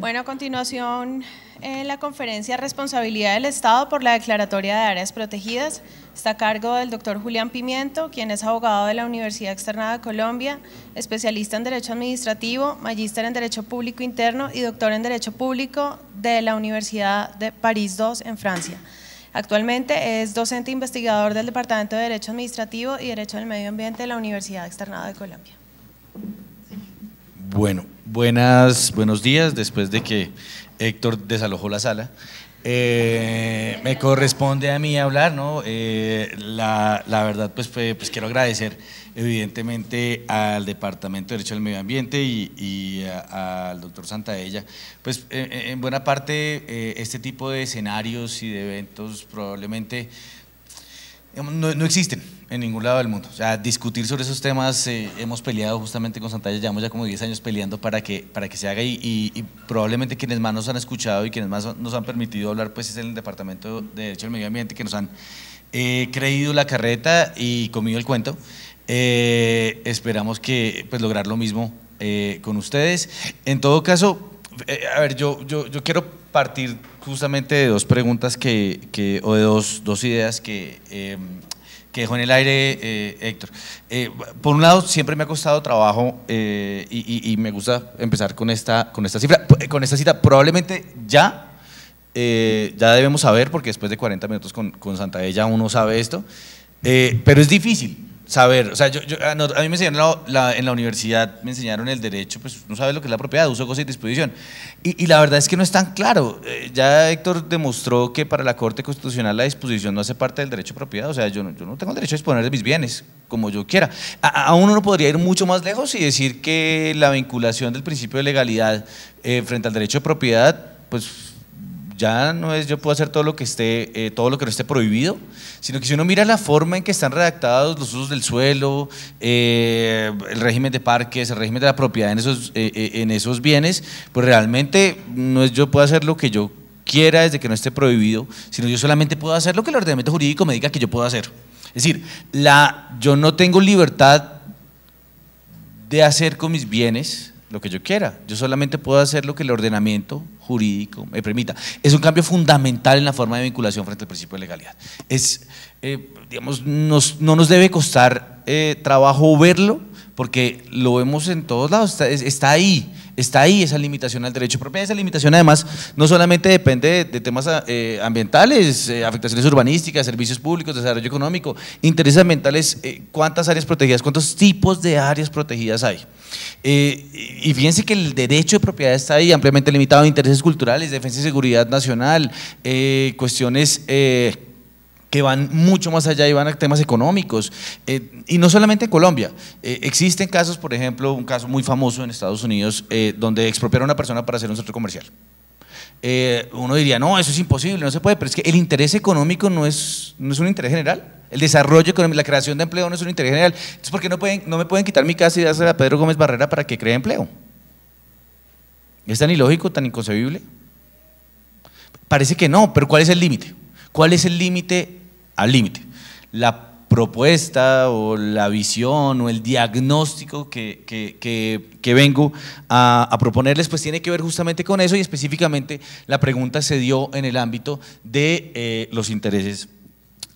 Bueno, a continuación, eh, la conferencia Responsabilidad del Estado por la Declaratoria de Áreas Protegidas está a cargo del doctor Julián Pimiento, quien es abogado de la Universidad Externada de Colombia, especialista en Derecho Administrativo, magíster en Derecho Público Interno y doctor en Derecho Público de la Universidad de París II en Francia. Actualmente es docente investigador del Departamento de Derecho Administrativo y Derecho del Medio Ambiente de la Universidad Externada de Colombia. Bueno, Buenas, buenos días. Después de que Héctor desalojó la sala, eh, me corresponde a mí hablar, ¿no? Eh, la, verdad, pues, pues, quiero agradecer evidentemente al Departamento de Derecho del Medio Ambiente y, al doctor Santaella. Pues en buena parte eh, este tipo de escenarios y de eventos probablemente no existen, en ningún lado del mundo. O sea, discutir sobre esos temas, eh, hemos peleado justamente con Santalla, llevamos ya como 10 años peleando para que, para que se haga y, probablemente quienes más nos han escuchado y quienes más nos han permitido hablar, pues es el Departamento de Derecho del Medio Ambiente que nos han eh, creído la carreta y comido el cuento. Eh, esperamos que pues, lograr lo mismo con ustedes. En todo caso, a ver, yo, yo, quiero partir justamente de dos preguntas que, o de dos, dos ideas que que dejó en el aire eh, Héctor. Eh, por un lado, siempre me ha costado trabajo eh, y, me gusta empezar con esta, con esta cifra, con esta cita. Probablemente ya, ya debemos saber, porque después de 40 minutos con, con Santa Ella uno sabe esto, pero es difícil saber, o sea, yo, ah, a, mí me enseñaron en la universidad, me enseñaron el derecho, pues no sabe lo que es la propiedad, uso, cosa y disposición. Y, la verdad es que no es tan claro. Eh, ya Héctor demostró que para la Corte Constitucional la disposición no hace parte del derecho de propiedad, o sea, yo no, yo no tengo el derecho a disponer de mis bienes como yo quiera. aún uno podría ir mucho más lejos y decir que la vinculación del principio de legalidad eh, frente al derecho de propiedad, pues ya no es yo puedo hacer todo lo que esté, eh, todo lo que no esté prohibido, sino que si uno mira la forma en que están redactados los usos del suelo, eh, el régimen de parques, el régimen de la propiedad en esos, eh, en esos bienes, pues realmente no es yo puedo hacer lo que yo quiera desde que no esté prohibido, sino yo solamente puedo hacer lo que el ordenamiento jurídico me diga que yo puedo hacer. Es decir, la, yo no tengo libertad de hacer con mis bienes lo que yo quiera, yo solamente puedo hacer lo que el ordenamiento jurídico me permita. Es un cambio fundamental en la forma de vinculación frente al principio de legalidad. Es, eh, digamos, no nos debe costar eh, trabajo verlo, porque lo vemos en todos lados, está, ahí, está ahí esa limitación al derecho de Esa limitación además no solamente depende de, temas ah, eh, ambientales, afectaciones urbanísticas, servicios públicos, desarrollo económico, intereses ambientales, cuántas áreas protegidas, cuántos tipos de áreas protegidas hay. Eh, y fíjense que el derecho de propiedad está ahí ampliamente limitado a intereses culturales, defensa y seguridad nacional, eh, cuestiones eh, que van mucho más allá y van a temas económicos. y no solamente en Colombia. existen casos, por ejemplo, un caso muy famoso en Estados Unidos, donde expropiaron a una persona para hacer un centro comercial. Eh, uno diría, no, eso es imposible, no se puede, pero es que el interés económico no es, es un interés general. El desarrollo económico, la creación de empleo no es un interés general. Entonces, ¿por qué no, pueden, no me pueden quitar mi casa y hacer a Pedro Gómez Barrera para que cree empleo? Es tan ilógico, tan inconcebible. Parece que no, pero ¿cuál es el límite? ¿Cuál es el límite al límite? La propuesta o la visión o el diagnóstico que, vengo a, proponerles, pues tiene que ver justamente con eso y específicamente la pregunta se dio en el ámbito de eh, los intereses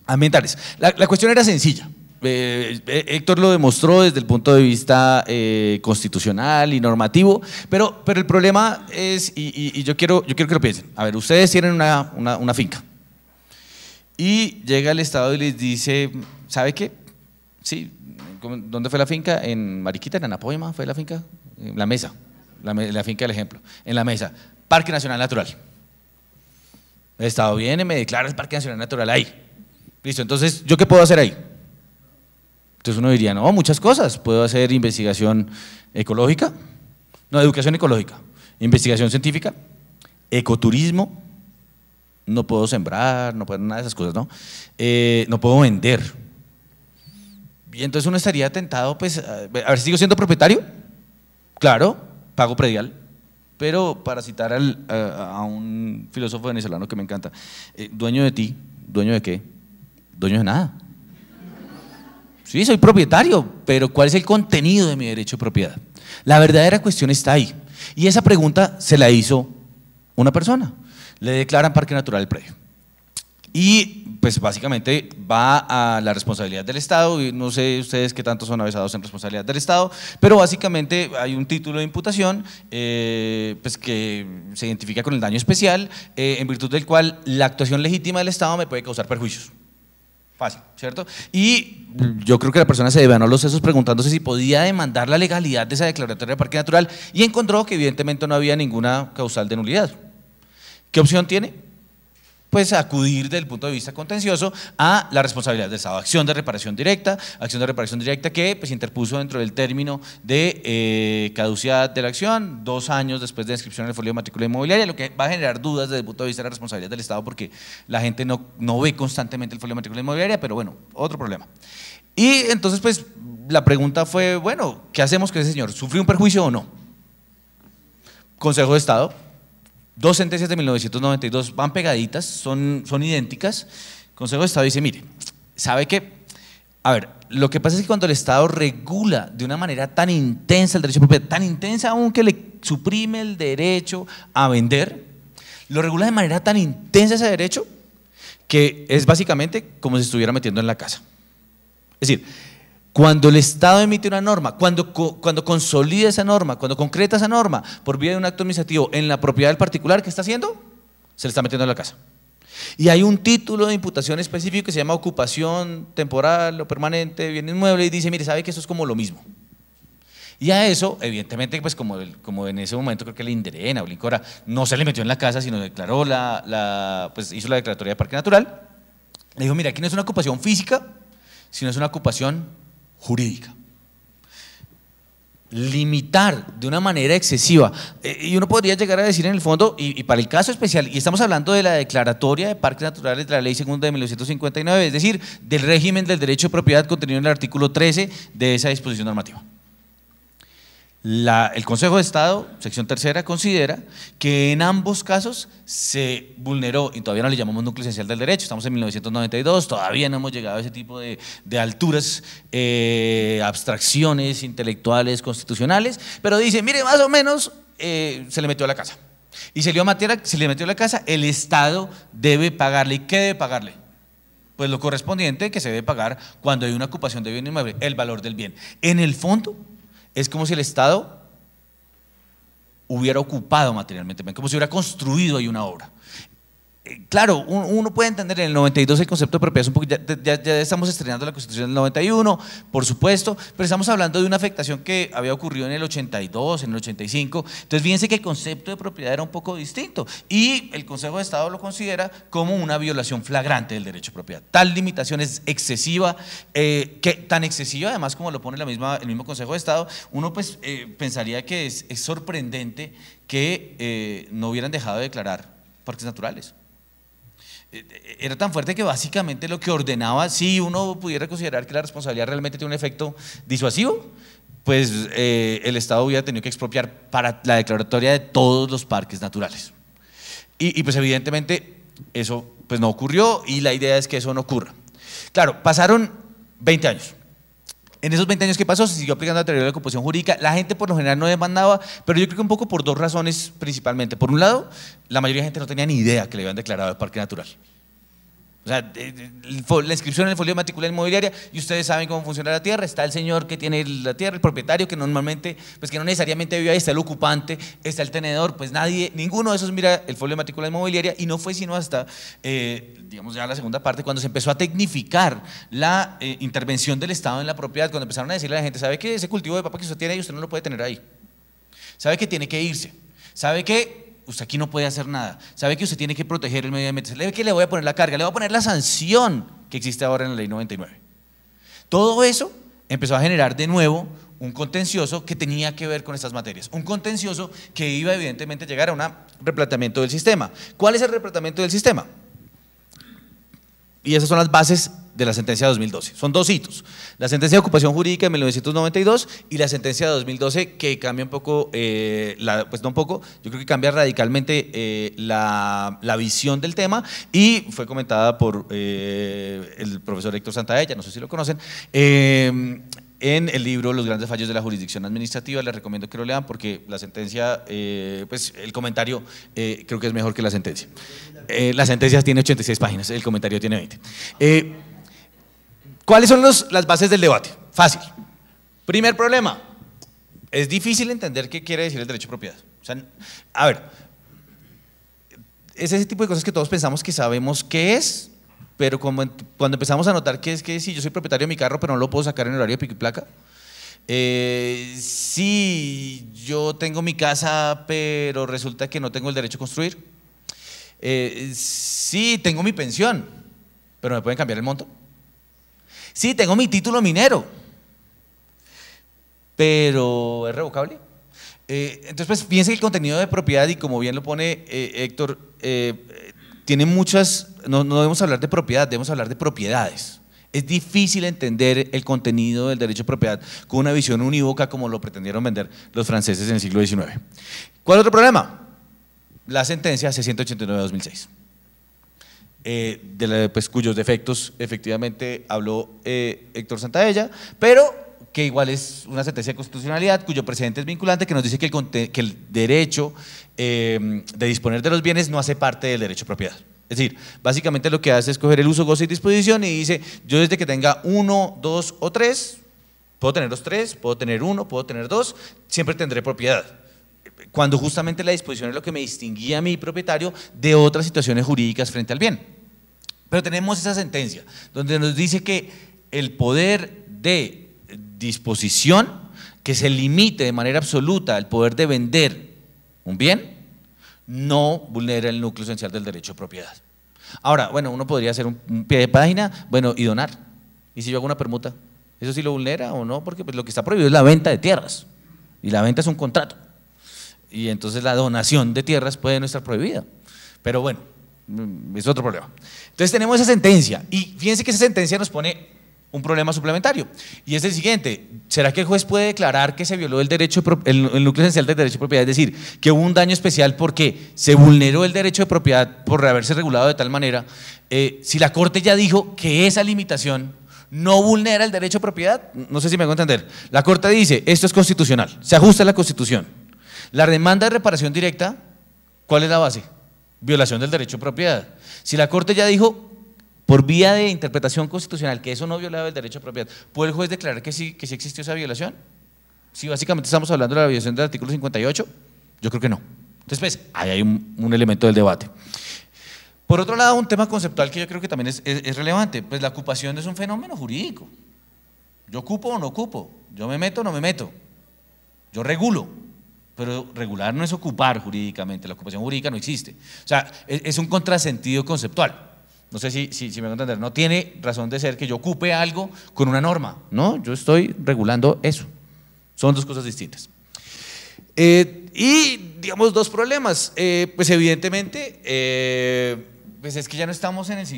ambientales. La, cuestión era sencilla. Eh, eh, Héctor lo demostró desde el punto de vista constitucional y normativo, pero, pero el problema es, y, yo, quiero, yo quiero que lo piensen, a ver, ustedes tienen una finca y llega el Estado y les dice, ¿Sabe qué? Sí, ¿dónde fue la finca? En Mariquita, en Anapoima, fue la finca, la mesa, la, finca del ejemplo, en la mesa, Parque Nacional Natural. El Estado viene, me declara el Parque Nacional Natural ahí. Listo, entonces, ¿yo qué puedo hacer ahí? Entonces uno diría, no, muchas cosas. Puedo hacer investigación ecológica, no, educación ecológica, investigación científica, ecoturismo, no puedo sembrar, no puedo nada de esas cosas, ¿no? Eh, no puedo vender, y entonces uno estaría tentado, pues, a ver, si ¿sigo siendo propietario? Claro, pago predial. Pero para citar a, un filósofo venezolano que me encanta, eh, dueño de ti, dueño de qué? Dueño de nada. Sí, soy propietario, pero ¿cuál es el contenido de mi derecho de propiedad? La verdadera cuestión está ahí. Y esa pregunta se la hizo una persona. Le declaran parque natural el predio. Y pues básicamente va a la responsabilidad del Estado, no sé ustedes qué tanto son avesados en responsabilidad del Estado, pero básicamente hay un título de imputación eh, pues que se identifica con el daño especial, eh, en virtud del cual la actuación legítima del Estado me puede causar perjuicios. Fácil, ¿cierto? Y yo creo que la persona se no los sesos preguntándose si podía demandar la legalidad de esa declaratoria de parque natural y encontró que evidentemente no había ninguna causal de nulidad. ¿Qué opción tiene? pues acudir desde el punto de vista contencioso a la responsabilidad del Estado. Acción de reparación directa, acción de reparación directa que se pues, interpuso dentro del término de eh, caducidad de la acción, dos años después de la inscripción en el folio de matrícula inmobiliaria, lo que va a generar dudas desde el punto de vista de la responsabilidad del Estado porque la gente no, no ve constantemente el folio de matrícula inmobiliaria, pero bueno, otro problema. Y entonces pues la pregunta fue, bueno, ¿qué hacemos con ese señor? ¿Sufrió un perjuicio o no? Consejo de Estado, Dos sentencias de 1992 van pegaditas, son, son idénticas. El Consejo de Estado dice, mire, ¿sabe qué? A ver, lo que pasa es que cuando el Estado regula de una manera tan intensa el derecho de propiedad, tan intensa aún que le suprime el derecho a vender, lo regula de manera tan intensa ese derecho que es básicamente como si estuviera metiendo en la casa. Es decir, cuando el Estado emite una norma, cuando, cuando consolida esa norma, cuando concreta esa norma por vía de un acto administrativo en la propiedad del particular, ¿qué está haciendo? Se le está metiendo en la casa. Y hay un título de imputación específico que se llama ocupación temporal o permanente viene bien inmueble y dice, mire, sabe que eso es como lo mismo. Y a eso, evidentemente, pues como, como en ese momento creo que el Inderena o Lincora no se le metió en la casa, sino declaró la, pues hizo la declaratoria de parque natural, le dijo, mire, aquí no es una ocupación física, sino es una ocupación jurídica. Limitar de una manera excesiva. Eh, y uno podría llegar a decir en el fondo, y, para el caso especial, y estamos hablando de la Declaratoria de Parques Naturales de la Ley Segunda de 1959, es decir, del régimen del derecho de propiedad contenido en el artículo 13 de esa disposición normativa el Consejo de Estado, sección tercera, considera que en ambos casos se vulneró, y todavía no le llamamos núcleo esencial del derecho, estamos en 1992, todavía no hemos llegado a ese tipo de, alturas, eh, abstracciones intelectuales, constitucionales, pero dice, mire, más o menos eh, se le metió a la casa. Y se le, se le metió a la casa, el Estado debe pagarle. ¿Y qué debe pagarle? Pues lo correspondiente que se debe pagar cuando hay una ocupación de bien inmueble, el valor del bien. En el fondo, es como si el Estado hubiera ocupado materialmente, como si hubiera construido ahí una obra claro, uno puede entender en el 92 el concepto de propiedad, un ya, estamos estrenando la Constitución del 91, por supuesto, pero estamos hablando de una afectación que había ocurrido en el 82, en el 85, entonces fíjense que el concepto de propiedad era un poco distinto y el Consejo de Estado lo considera como una violación flagrante del derecho de propiedad. Tal limitación es excesiva, eh, que tan excesiva además como lo pone la misma, el mismo Consejo de Estado, uno pues eh, pensaría que es, sorprendente que eh, no hubieran dejado de declarar parques naturales era tan fuerte que básicamente lo que ordenaba, si uno pudiera considerar que la responsabilidad realmente tiene un efecto disuasivo, pues eh, el Estado hubiera tenido que expropiar para la declaratoria de todos los parques naturales. Y, pues evidentemente eso pues no ocurrió y la idea es que eso no ocurra. Claro, pasaron 20 años. En esos 20 años que pasó, se siguió aplicando la teoría de la composición jurídica. La gente por lo general no demandaba, pero yo creo que un poco por dos razones principalmente. Por un lado, la mayoría de gente no tenía ni idea que le habían declarado el parque natural. O sea, la inscripción en el folio de inmobiliaria y ustedes saben cómo funciona la tierra. Está el señor que tiene la tierra, el propietario que normalmente, pues que no necesariamente vive ahí, está el ocupante, está el tenedor, pues nadie, ninguno de esos mira el folio de inmobiliaria y no fue sino hasta, eh, digamos ya la segunda parte, cuando se empezó a tecnificar la eh, intervención del Estado en la propiedad, cuando empezaron a decirle a la gente, ¿sabe que ese cultivo de papa que usted tiene ahí usted no lo puede tener ahí? ¿Sabe que tiene que irse? ¿Sabe que usted aquí no puede hacer nada. Sabe que usted tiene que proteger el medio ambiente. ¿Sabe que le voy a poner la carga? Le voy a poner la sanción que existe ahora en la ley 99. Todo eso empezó a generar de nuevo un contencioso que tenía que ver con estas materias. Un contencioso que iba evidentemente a llegar a un replanteamiento del sistema. ¿Cuál es el replanteamiento del sistema? Y esas son las bases de la sentencia de 2012. Son dos hitos. La sentencia de ocupación jurídica de 1992 y la sentencia de 2012 que cambia un poco, eh, pues no un poco, yo creo que cambia radicalmente eh, la, visión del tema y fue comentada por eh, el profesor Héctor Santaella, no sé si lo conocen. en el libro Los grandes fallos de la jurisdicción administrativa, les recomiendo que lo lean porque la sentencia, pues el comentario creo que es mejor que la sentencia. la sentencia tiene 86 páginas, el comentario tiene 20. ¿Cuáles son las bases del debate? Fácil. Primer problema, es difícil entender qué quiere decir el derecho de propiedad. a ver, es ese tipo de cosas que todos pensamos que sabemos qué es, pero cuando, empezamos a notar que es que si yo soy propietario de mi carro, pero no lo puedo sacar en horario de pico placa, eh, si yo tengo mi casa, pero resulta que no tengo el derecho a construir, eh, si tengo mi pensión, pero me pueden cambiar el monto. Sí, tengo mi título minero, pero es revocable. Eh, entonces, pues piense que el contenido de propiedad, y como bien lo pone eh, Héctor, eh, tiene muchas, no, debemos hablar de propiedad, debemos hablar de propiedades. Es difícil entender el contenido del derecho de propiedad con una visión unívoca como lo pretendieron vender los franceses en el siglo XIX. ¿Cuál otro problema? La sentencia 689 189 2006 eh, de pues, cuyos defectos efectivamente habló eh, Héctor Santaella, pero que igual es una sentencia de constitucionalidad cuyo precedente es vinculante que nos dice que el, derecho em, de disponer de los bienes no hace parte del derecho a propiedad. Es decir, básicamente lo que hace es coger el uso, goce y disposición y dice, yo desde que tenga uno, dos o tres, puedo tener los tres, puedo tener uno, puedo tener dos, siempre tendré propiedad cuando justamente la disposición es lo que me distinguía a mi propietario de otras situaciones jurídicas frente al bien. Pero tenemos esa sentencia donde nos dice que el poder de disposición, que se limite de manera absoluta al poder de vender un bien, no vulnera el núcleo esencial del derecho de propiedad. Ahora, bueno, uno podría hacer un pie de página, bueno, y donar. ¿Y si yo hago una permuta? ¿Eso sí lo vulnera o no? Porque pues, lo que está prohibido es la venta de tierras. Y la venta es un contrato. Y entonces la donación de tierras puede no estar prohibida. Pero bueno, Mm, es otro problema. Entonces tenemos esa sentencia y fíjense que esa sentencia nos pone un problema suplementario y es el siguiente, ¿será que el juez puede declarar que se violó el derecho el, núcleo esencial del derecho de propiedad, es decir, que hubo un daño especial porque se vulneró el derecho de propiedad por haberse regulado de tal manera eh, si la corte ya dijo que esa limitación no vulnera el derecho de propiedad? No sé si me hago entender. La corte dice, esto es constitucional, se ajusta a la Constitución. La demanda de reparación directa, ¿cuál es la base? violación del derecho de propiedad. Si la Corte ya dijo por vía de interpretación constitucional que eso no violaba el derecho a propiedad, ¿puede el juez declarar que sí, que sí existió esa violación? Si básicamente estamos hablando de la violación del artículo 58, yo creo que no. Entonces, pues, ahí hay un, elemento del debate. Por otro lado, un tema conceptual que yo creo que también es, relevante, pues la ocupación es un fenómeno jurídico. Yo ocupo o no ocupo, yo me meto o no me meto, yo regulo, pero regular no es ocupar jurídicamente, la ocupación jurídica no existe. O sea, e-, es, un contrasentido conceptual. No sé si, me van a entender, no tiene razón de ser que yo ocupe algo con una norma, ¿no? Yo estoy regulando eso. Son dos cosas distintas. Eh, y, digamos, dos problemas. Eh, pues evidentemente, eh, pues es que ya no estamos en el,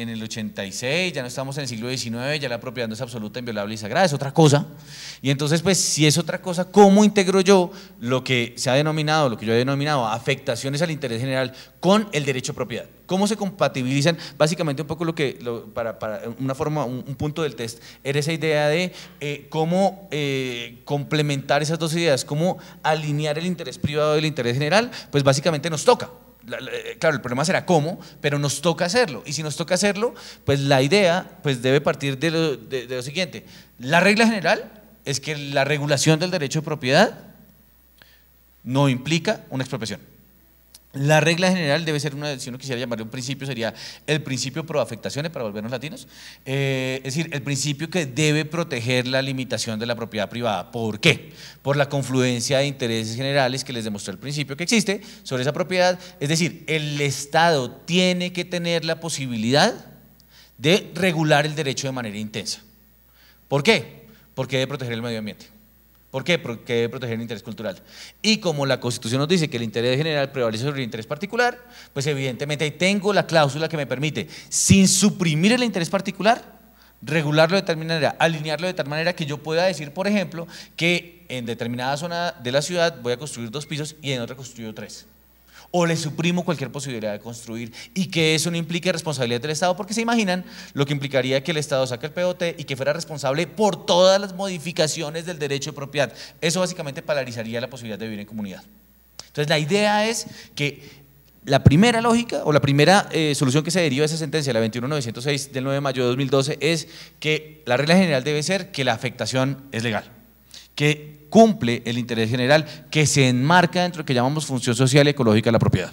en, el, 86, ya no estamos en el siglo XIX, ya la propiedad no es absoluta, inviolable y sagrada, es otra cosa. Y entonces, pues si es otra cosa, ¿cómo integro yo lo que se ha denominado, lo que yo he denominado afectaciones al interés general con el derecho a propiedad? ¿Cómo se compatibilizan? Básicamente un poco lo que, para, una forma, un, punto del test, era esa idea de eh, cómo eh, complementar esas dos ideas, cómo alinear el interés privado y el interés general, pues básicamente nos toca. Eh, claro, el problema será cómo, pero nos toca hacerlo. Y si nos toca hacerlo, pues la idea pues debe partir de lo, de lo siguiente. La regla general es que la regulación del derecho de propiedad no implica una expropiación. La regla general debe ser una, si uno quisiera llamarle un principio, sería el principio pro afectaciones para volvernos latinos. Eh, es decir, el principio que debe proteger la limitación de la propiedad privada. ¿Por qué? Por la confluencia de intereses generales que les demostró el principio que existe sobre esa propiedad. Es decir, el Estado tiene que tener la posibilidad de regular el derecho de manera intensa. ¿Por qué? Porque debe proteger el medio ambiente. ¿Por qué? Porque debe proteger el interés cultural. Y como la Constitución nos dice que el interés general prevalece sobre el interés particular, pues evidentemente ahí tengo la cláusula que me permite, sin suprimir el interés particular, regularlo de tal manera, alinearlo de tal manera que yo pueda decir, por ejemplo, que en determinada zona de la ciudad voy a construir dos pisos y en otra construyo tres o le suprimo cualquier posibilidad de construir y que eso no implique responsabilidad del Estado, porque se imaginan lo que implicaría que el Estado saque el POT y que fuera responsable por todas las modificaciones del derecho de propiedad. Eso básicamente paralizaría la posibilidad de vivir en comunidad. Entonces la idea es que la primera lógica o la primera eh, solución que se deriva de esa sentencia, la 21906 del 9 de mayo de 2012, es que la regla general debe ser que la afectación es legal, que cumple el interés general que se enmarca dentro de lo que llamamos función social y ecológica de la propiedad.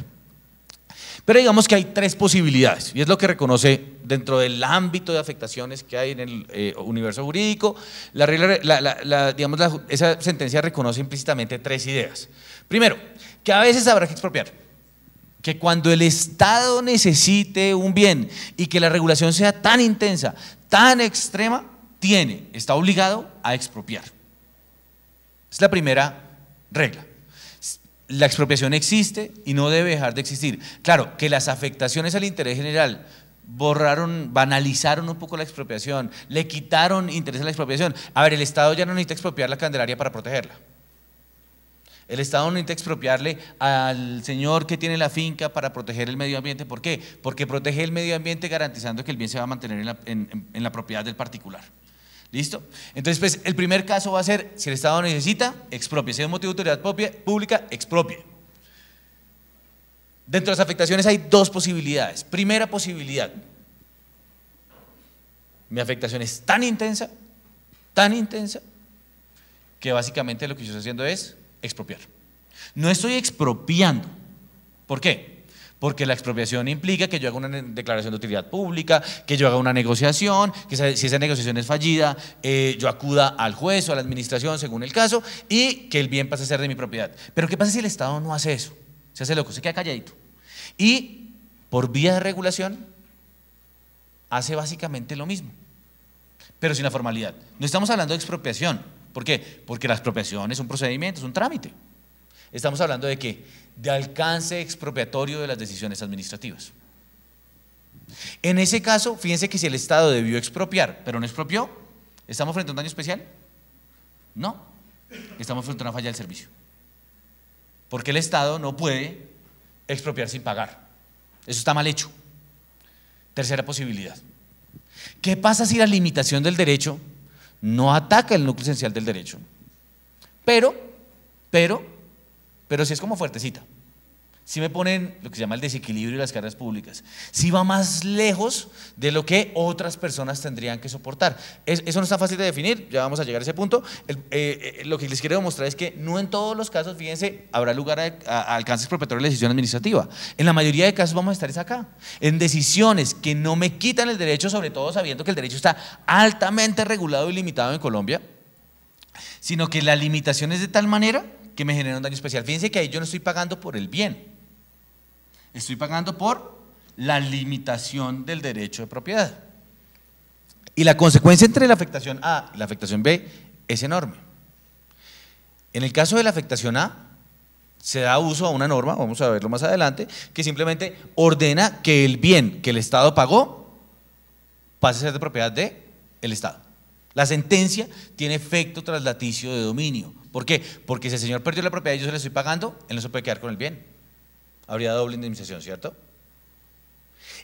Pero digamos que hay tres posibilidades, y es lo que reconoce dentro del ámbito de afectaciones que hay en el eh, universo jurídico. digamos, esa sentencia reconoce implícitamente tres ideas. Primero, que a veces habrá que expropiar, que cuando el Estado necesite un bien y que la regulación sea tan intensa, tan extrema, tiene, está obligado a expropiar. Es la primera regla. La expropiación existe y no debe dejar de existir. Claro, que las afectaciones al interés general borraron, banalizaron un poco la expropiación, le quitaron interés a la expropiación. A ver, el Estado ya no necesita expropiar la Candelaria para protegerla. El Estado no necesita expropiarle al señor que tiene la finca para proteger el medio ambiente. ¿Por qué? Porque protege el medio ambiente garantizando que el bien se va a mantener en la, en la propiedad del particular. ¿Listo? Entonces, pues el primer caso va a ser, si el Estado necesita, expropia, Si es motivo de autoridad pública, expropia. Dentro de las afectaciones hay dos posibilidades. Primera posibilidad, mi afectación es tan intensa, tan intensa, que básicamente lo que yo estoy haciendo es expropiar. No estoy expropiando. ¿Por qué? porque la expropiación implica que yo haga una declaración de utilidad pública, que yo haga una negociación, que si esa negociación es fallida, eh, yo acuda al juez o a la administración, según el caso, y que el bien pase a ser de mi propiedad. Pero ¿qué pasa si el Estado no hace eso? Se hace loco, se queda calladito. Y por vía de regulación hace básicamente lo mismo, pero sin la formalidad. No estamos hablando de expropiación. ¿Por qué? Porque la expropiación es un procedimiento, es un trámite. Estamos hablando de qué? De alcance expropiatorio de las decisiones administrativas. En ese caso, fíjense que si el Estado debió expropiar, pero no expropió, ¿estamos frente a un daño especial? No, estamos frente a una falla del servicio. Porque el Estado no puede expropiar sin pagar. Eso está mal hecho. Tercera posibilidad. ¿Qué pasa si la limitación del derecho no ataca el núcleo esencial del derecho? Pero, pero, pero si es como fuertecita. Si me ponen lo que se llama el desequilibrio de las cargas públicas. Si va más lejos de lo que otras personas tendrían que soportar. eso no está fácil de definir, ya vamos a llegar a ese punto. Eh, eh, lo que les quiero demostrar es que no en todos los casos, fíjense, habrá lugar a, alcances propietarios de la decisión administrativa. En la mayoría de casos vamos a estar acá. En decisiones que no me quitan el derecho, sobre todo sabiendo que el derecho está altamente regulado y limitado en Colombia, sino que la limitación es de tal manera que me genera un daño especial. Fíjense que ahí yo no estoy pagando por el bien, estoy pagando por la limitación del derecho de propiedad. Y la consecuencia entre la afectación A y la afectación B es enorme. En el caso de la afectación A, se da uso a una norma, vamos a verlo más adelante, que simplemente ordena que el bien que el Estado pagó pase a ser de propiedad del Estado. La sentencia tiene efecto traslaticio de dominio. ¿Por qué? Porque si el señor perdió la propiedad y yo se la estoy pagando, él no se puede quedar con el bien. Habría doble indemnización, ¿cierto?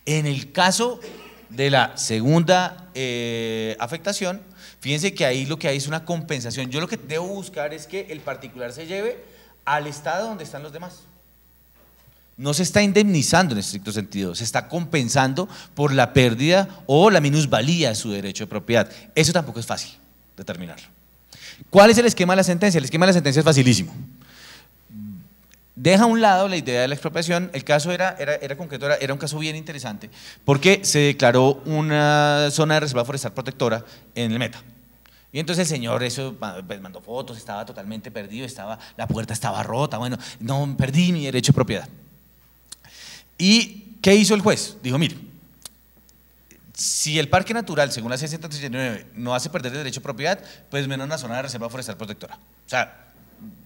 En el caso de la segunda eh, afectación, fíjense que ahí lo que hay es una compensación. Yo lo que debo buscar es que el particular se lleve al estado donde están los demás no se está indemnizando en estricto sentido, se está compensando por la pérdida o la minusvalía de su derecho de propiedad. Eso tampoco es fácil determinarlo. ¿Cuál es el esquema de la sentencia? El esquema de la sentencia es facilísimo. Deja a un lado la idea de la expropiación. El caso era, era, era concreto, era, un caso bien interesante, porque se declaró una zona de reserva forestal protectora en el Meta. Y entonces el señor eso pues, mandó fotos, estaba totalmente perdido, estaba, la puerta estaba rota, bueno, no perdí mi derecho de propiedad. ¿Y qué hizo el juez? Dijo, mire, si el parque natural, según la 639, no hace perder el derecho de propiedad, pues menos una zona de reserva forestal protectora. O sea,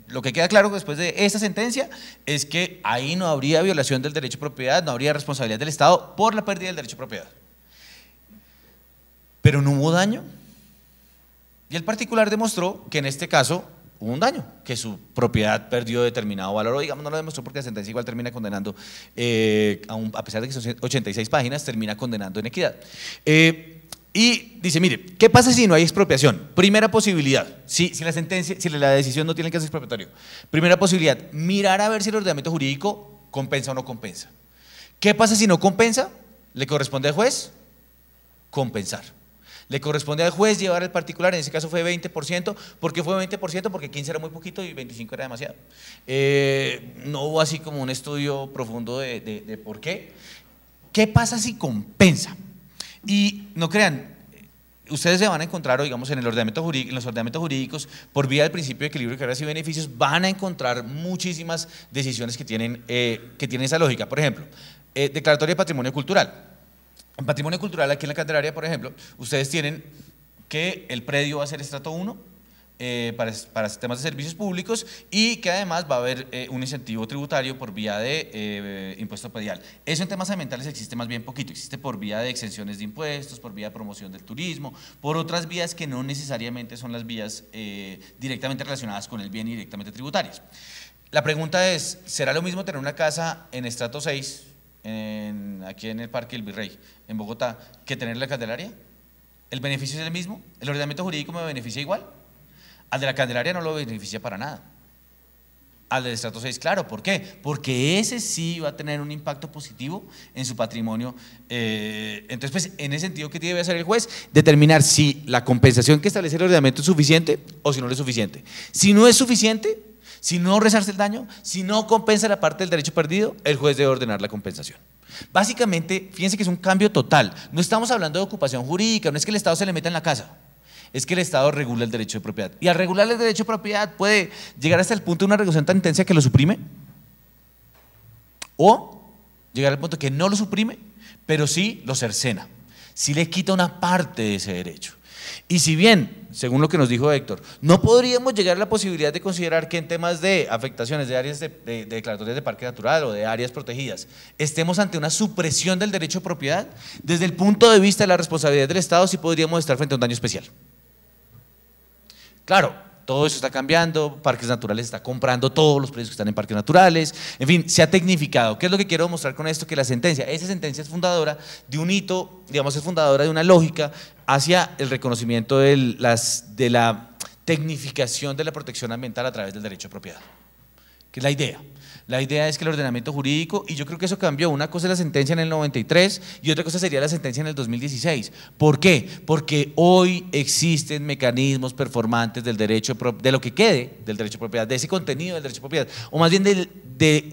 lo que queda claro después de esta sentencia es que ahí no habría violación del derecho de propiedad, no habría responsabilidad del Estado por la pérdida del derecho de propiedad. Pero no hubo daño. Y el particular demostró que en este caso hubo un daño, que su propiedad perdió determinado valor, o digamos, no lo demostró porque la sentencia igual termina condenando, eh, a, pesar de que son 86 páginas, termina condenando en equidad. Eh, y dice, mire, ¿qué pasa si no hay expropiación? Primera posibilidad, si, si, la sentencia, si la decisión no tiene que ser expropiatoria, Primera posibilidad, mirar a ver si el ordenamiento jurídico compensa o no compensa. ¿Qué pasa si no compensa? Le corresponde al juez compensar. Le corresponde al juez llevar el particular, en ese caso fue 20%. ¿Por qué fue 20%? Porque 15 era muy poquito y 25 era demasiado. Eh, no hubo así como un estudio profundo de, por qué. ¿Qué pasa si compensa? Y no crean, ustedes se van a encontrar, digamos, en, el ordenamiento jurídico, en los ordenamientos jurídicos, por vía del principio de equilibrio de cargas y beneficios, van a encontrar muchísimas decisiones que tienen, eh, que tienen esa lógica. Por ejemplo, eh, declaratoria de patrimonio cultural. En patrimonio cultural, aquí en la Candelaria, por ejemplo, ustedes tienen que el predio va a ser estrato 1 eh, para, sistemas temas de servicios públicos y que además va a haber eh, un incentivo tributario por vía de eh, impuesto pedial. Eso en temas ambientales existe más bien poquito, existe por vía de exenciones de impuestos, por vía de promoción del turismo, por otras vías que no necesariamente son las vías directamente relacionadas con el bien y directamente tributarias. La pregunta es, ¿será lo mismo tener una casa en estrato 6 en, aquí en el Parque del Virrey, en Bogotá, que tener la Candelaria? ¿El beneficio es el mismo? ¿El ordenamiento jurídico me beneficia igual? Al de la Candelaria no lo beneficia para nada. Al del estrato 6, claro, ¿por qué? Porque ese sí va a tener un impacto positivo en su patrimonio. Eh, entonces, pues, en ese sentido, ¿qué debe hacer el juez? Determinar si la compensación que establece el ordenamiento es suficiente o si no es suficiente. Si no es suficiente, si no rezarse el daño, si no compensa la parte del derecho perdido, el juez debe ordenar la compensación. Básicamente, fíjense que es un cambio total. No estamos hablando de ocupación jurídica, no es que el Estado se le meta en la casa es que el Estado regula el derecho de propiedad. Y al regular el derecho de propiedad puede llegar hasta el punto de una regulación tan intensa que lo suprime, o llegar al punto que no lo suprime, pero sí lo cercena, sí le quita una parte de ese derecho. Y si bien según lo que nos dijo Héctor, no podríamos llegar a la posibilidad de considerar que en temas de afectaciones de áreas de, declaratorias de parque natural o de áreas protegidas, estemos ante una supresión del derecho de propiedad, desde el punto de vista de la responsabilidad del Estado, sí podríamos estar frente a un daño especial. Claro, todo eso está cambiando, Parques Naturales está comprando todos los precios que están en Parques Naturales, en fin, se ha tecnificado. ¿Qué es lo que quiero mostrar con esto? Que la sentencia, esa sentencia es fundadora de un hito, digamos, es fundadora de una lógica hacia el reconocimiento de, las, de la tecnificación de la protección ambiental a través del derecho de propiedad, que es la idea. La idea es que el ordenamiento jurídico, y yo creo que eso cambió, una cosa es la sentencia en el 93 y otra cosa sería la sentencia en el 2016. ¿Por qué? Porque hoy existen mecanismos performantes del derecho, de lo que quede del derecho de propiedad, de ese contenido del derecho de propiedad, o más bien de,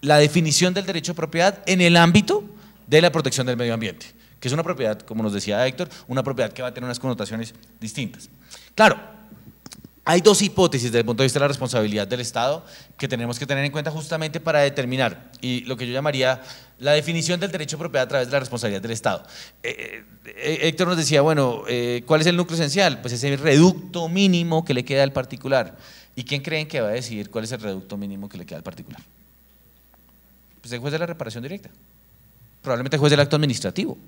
la definición del derecho de propiedad en el ámbito de la protección del medio ambiente, que es una propiedad, como nos decía Héctor, una propiedad que va a tener unas connotaciones distintas. Claro, hay dos hipótesis desde el punto de vista de la responsabilidad del Estado que tenemos que tener en cuenta justamente para determinar y lo que yo llamaría la definición del derecho de propiedad a través de la responsabilidad del Estado. Eh, eh, eh, Héctor nos decía, bueno, ¿cuál es el núcleo esencial? Pues ese reducto mínimo que le queda al particular. ¿Y quién creen que va a decidir cuál es el reducto mínimo que le queda al particular? Pues el juez de la reparación directa. Probablemente el juez del acto administrativo.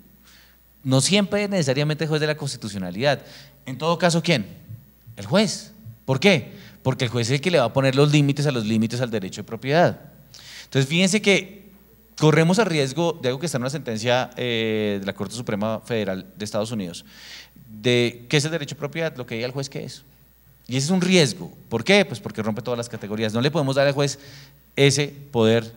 No siempre necesariamente el juez de la constitucionalidad. En todo caso, ¿quién? El juez ¿Por qué? Porque el juez es el que le va a poner los límites a los límites al derecho de propiedad. Entonces, fíjense que corremos a riesgo de algo que está en una sentencia eh, de la Corte Suprema Federal de Estados Unidos, de qué es el derecho de propiedad, lo que diga el juez ¿qué es. Y ese es un riesgo. ¿Por qué? Pues porque rompe todas las categorías. No le podemos dar al juez ese poder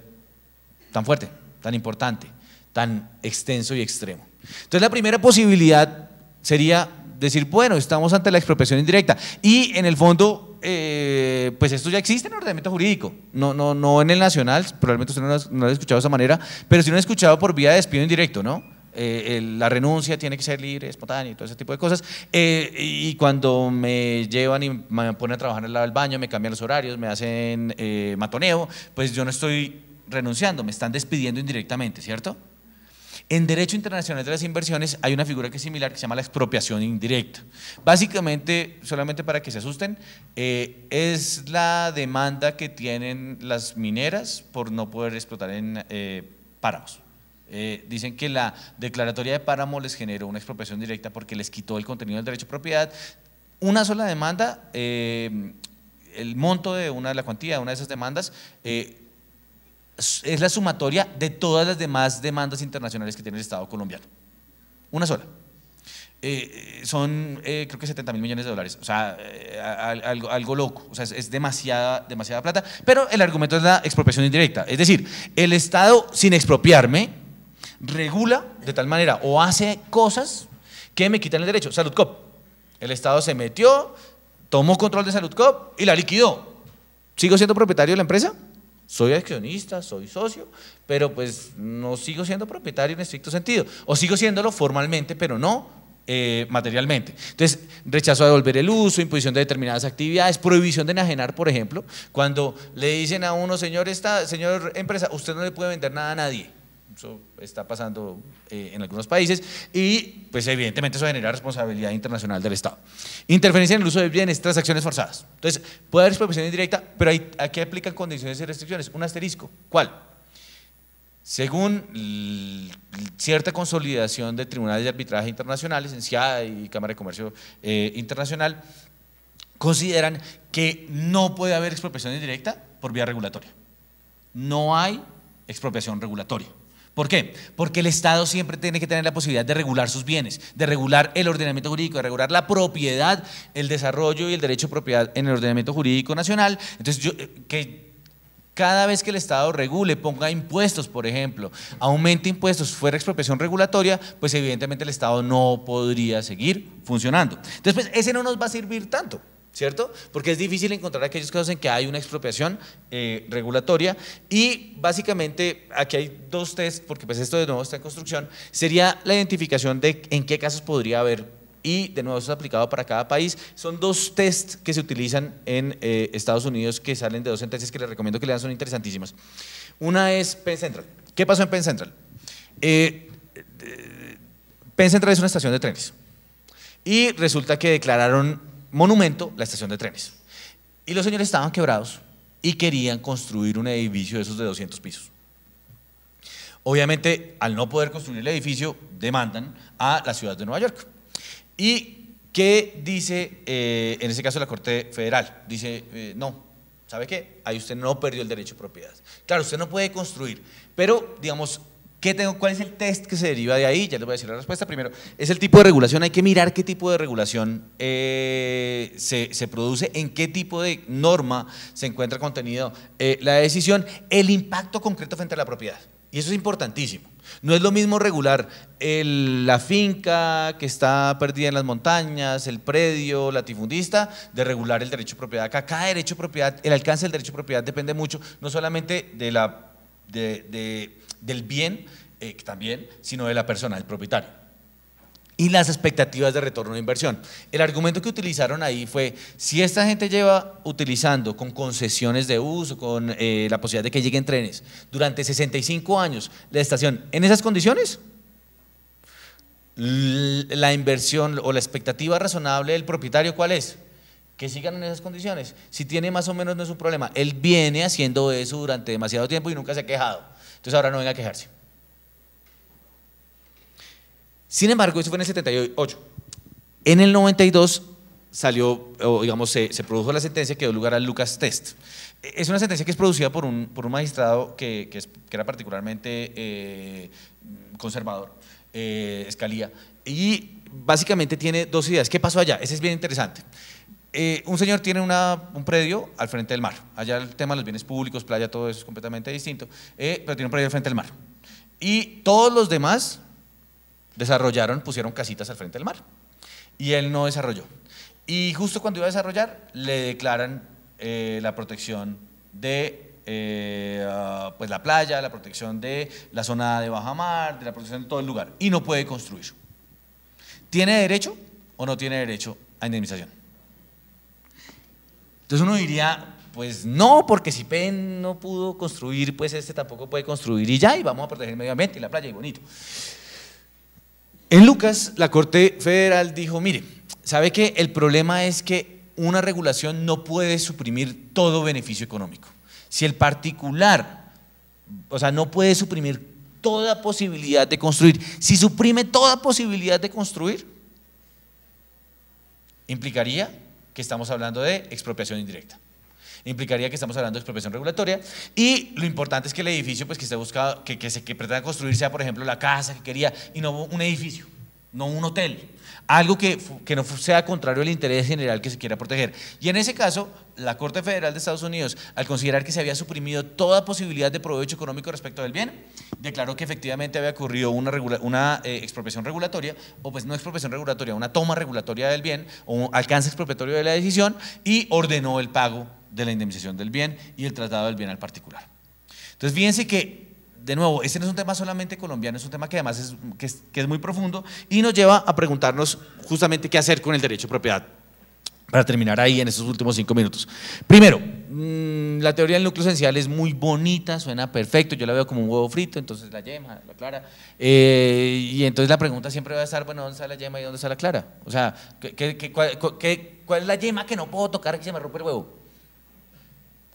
tan fuerte, tan importante, tan extenso y extremo. Entonces la primera posibilidad sería decir, bueno, estamos ante la expropiación indirecta. Y en el fondo, eh, pues esto ya existe en ordenamiento jurídico, no, no, no en el nacional, probablemente usted no lo, ha, escuchado de esa manera, pero si lo ha escuchado por vía de despido indirecto, ¿no? Eh, la renuncia tiene que ser libre, espontánea y todo ese tipo de cosas. Eh, y cuando me llevan y me ponen a trabajar al lado del baño, me cambian los horarios, me hacen matoneo, pues yo no estoy renunciando, me están despidiendo indirectamente, ¿cierto? En Derecho Internacional de las Inversiones hay una figura que es similar que se llama la expropiación indirecta. Básicamente, solamente para que se asusten, eh, es la demanda que tienen las mineras por no poder explotar en eh, páramos. Eh, dicen que la declaratoria de páramo les generó una expropiación directa porque les quitó el contenido del derecho de propiedad. Una sola demanda, el monto de una de la cuantía de una de esas demandas es la sumatoria de todas las demás demandas internacionales que tiene el Estado colombiano. Una sola. Eh, eh, son, eh, creo que 70 mil millones de dólares. O sea, algo, algo, loco. O sea, es, demasiada, demasiada plata. Pero el argumento es la expropiación indirecta. Es decir, el Estado, sin expropiarme, regula de tal manera o hace cosas que me quitan el derecho. Salud Cop. El Estado se metió, tomó control de Salud Cop y la liquidó. ¿Sigo siendo propietario de la empresa? Soy accionista, soy socio, pero pues no sigo siendo propietario en estricto sentido. O sigo siéndolo formalmente, pero no eh, materialmente. Entonces, rechazo a devolver el uso, imposición de determinadas actividades, prohibición de enajenar, por ejemplo, cuando le dicen a uno, señor, esta, señor empresa, usted no le puede vender nada a nadie. Eso está pasando eh, en algunos países y pues evidentemente eso genera responsabilidad internacional del Estado. Interferencia en el uso de bienes, transacciones forzadas. Entonces, puede haber expropiación indirecta, pero ¿a qué aplican condiciones y restricciones. Un asterisco. ¿Cuál? Según cierta consolidación de tribunales de arbitraje internacionales, en CIA y Cámara de Comercio eh, Internacional, consideran que no puede haber expropiación indirecta por vía regulatoria. No hay expropiación regulatoria. ¿Por qué? Porque el Estado siempre tiene que tener la posibilidad de regular sus bienes, de regular el ordenamiento jurídico, de regular la propiedad, el desarrollo y el derecho de propiedad en el ordenamiento jurídico nacional. Entonces, eh, que cada vez que el Estado regule, ponga impuestos, por ejemplo, aumente impuestos, fuera expropiación regulatoria, pues evidentemente el Estado no podría seguir funcionando. Entonces, pues, ese no nos va a servir tanto. ¿cierto? Porque es difícil encontrar aquellos casos en que hay una expropiación eh, regulatoria y básicamente aquí hay dos test, porque pues esto de nuevo está en construcción, sería la identificación de en qué casos podría haber y de nuevo eso es aplicado para cada país. Son dos test que se utilizan en eh, Estados Unidos que salen de dos sentencias que les recomiendo que lean, son interesantísimas. Una es Penn Central. ¿Qué pasó en Penn Central? Eh, Penn Central es una estación de trenes y resulta que declararon monumento la estación de trenes. Y los señores estaban quebrados y querían construir un edificio de esos de 200 pisos. Obviamente, al no poder construir el edificio, demandan a la ciudad de Nueva York. ¿Y qué dice, eh, en ese caso, la Corte Federal? Dice, eh, no, ¿sabe qué? Ahí usted no perdió el derecho de propiedad. Claro, usted no puede construir, pero, digamos, tengo, ¿Cuál es el test que se deriva de ahí? Ya les voy a decir la respuesta primero. Es el tipo de regulación, hay que mirar qué tipo de regulación eh, se, produce, en qué tipo de norma se encuentra contenido eh, la decisión, el impacto concreto frente a la propiedad. Y eso es importantísimo. No es lo mismo regular la finca que está perdida en las montañas, el predio latifundista, de regular el derecho de propiedad. Acá cada derecho de propiedad, el alcance del derecho de propiedad depende mucho, no solamente de la... de del bien eh, también, sino de la persona, del propietario. Y las expectativas de retorno de inversión. El argumento que utilizaron ahí fue, si esta gente lleva utilizando con concesiones de uso, con eh, la posibilidad de que lleguen trenes, durante 65 años la estación en esas condiciones, la inversión o la expectativa razonable del propietario, ¿cuál es? que sigan en esas condiciones. Si tiene más o menos no es un problema. Él viene haciendo eso durante demasiado tiempo y nunca se ha quejado. Entonces ahora no venga a quejarse. Sin embargo, eso fue en el 78. En el 92 salió, o digamos, se, produjo la sentencia que dio lugar al Lucas Test. Es una sentencia que es producida por un, magistrado que, era particularmente eh, conservador, eh, Escalía, y básicamente tiene dos ideas. ¿Qué pasó allá? Ese es bien interesante. Eh, un señor tiene un predio al frente del mar. Allá el tema de los bienes públicos, playa, todo eso es completamente distinto. Eh, pero tiene un predio al frente del mar. Y todos los demás desarrollaron, pusieron casitas al frente del mar. Y él no desarrolló. Y justo cuando iba a desarrollar, le declaran eh, la protección de ah, pues la playa, la protección de la zona de baja mar, de la protección de todo el lugar, y no puede construir. ¿Tiene derecho o no tiene derecho a indemnización? Entonces uno diría, pues no, porque si PEN no pudo construir, pues este tampoco puede construir y ya, y vamos a proteger el medio ambiente y la playa y bonito. En Lucas, la Corte Federal dijo, mire, sabe que el problema es que una regulación no puede suprimir todo beneficio económico. Si el particular, o sea, no puede suprimir toda posibilidad de construir, si suprime toda posibilidad de construir, implicaría que estamos hablando de expropiación indirecta. Implicaría que estamos hablando de expropiación regulatoria y lo importante es que el edificio pues, que, esté buscado, que, se, pretenda construir sea, por ejemplo, la casa que quería y no un edificio no un hotel. Algo que, no sea contrario al interés general que se quiera proteger. Y en ese caso, la Corte Federal de Estados Unidos, al considerar que se había suprimido toda posibilidad de provecho económico respecto del bien, declaró que efectivamente había ocurrido una, eh, expropiación regulatoria, o pues no expropiación regulatoria, una toma regulatoria del bien, o un alcance expropiatorio de la decisión, y ordenó el pago de la indemnización del bien y el traslado del bien al particular. Entonces, fíjense que de nuevo, este no es un tema solamente colombiano, es un tema que además es, es, muy profundo y nos lleva a preguntarnos justamente qué hacer con el derecho de propiedad para terminar ahí en estos últimos cinco minutos. Primero, mm, la teoría del núcleo esencial es muy bonita, suena perfecto, yo la veo como un huevo frito, entonces la yema, la clara, eh, y entonces la pregunta siempre va a estar, bueno, ¿dónde está la yema y dónde está la clara? O sea, cuál, es la yema que no puedo tocar que se me rompe el huevo?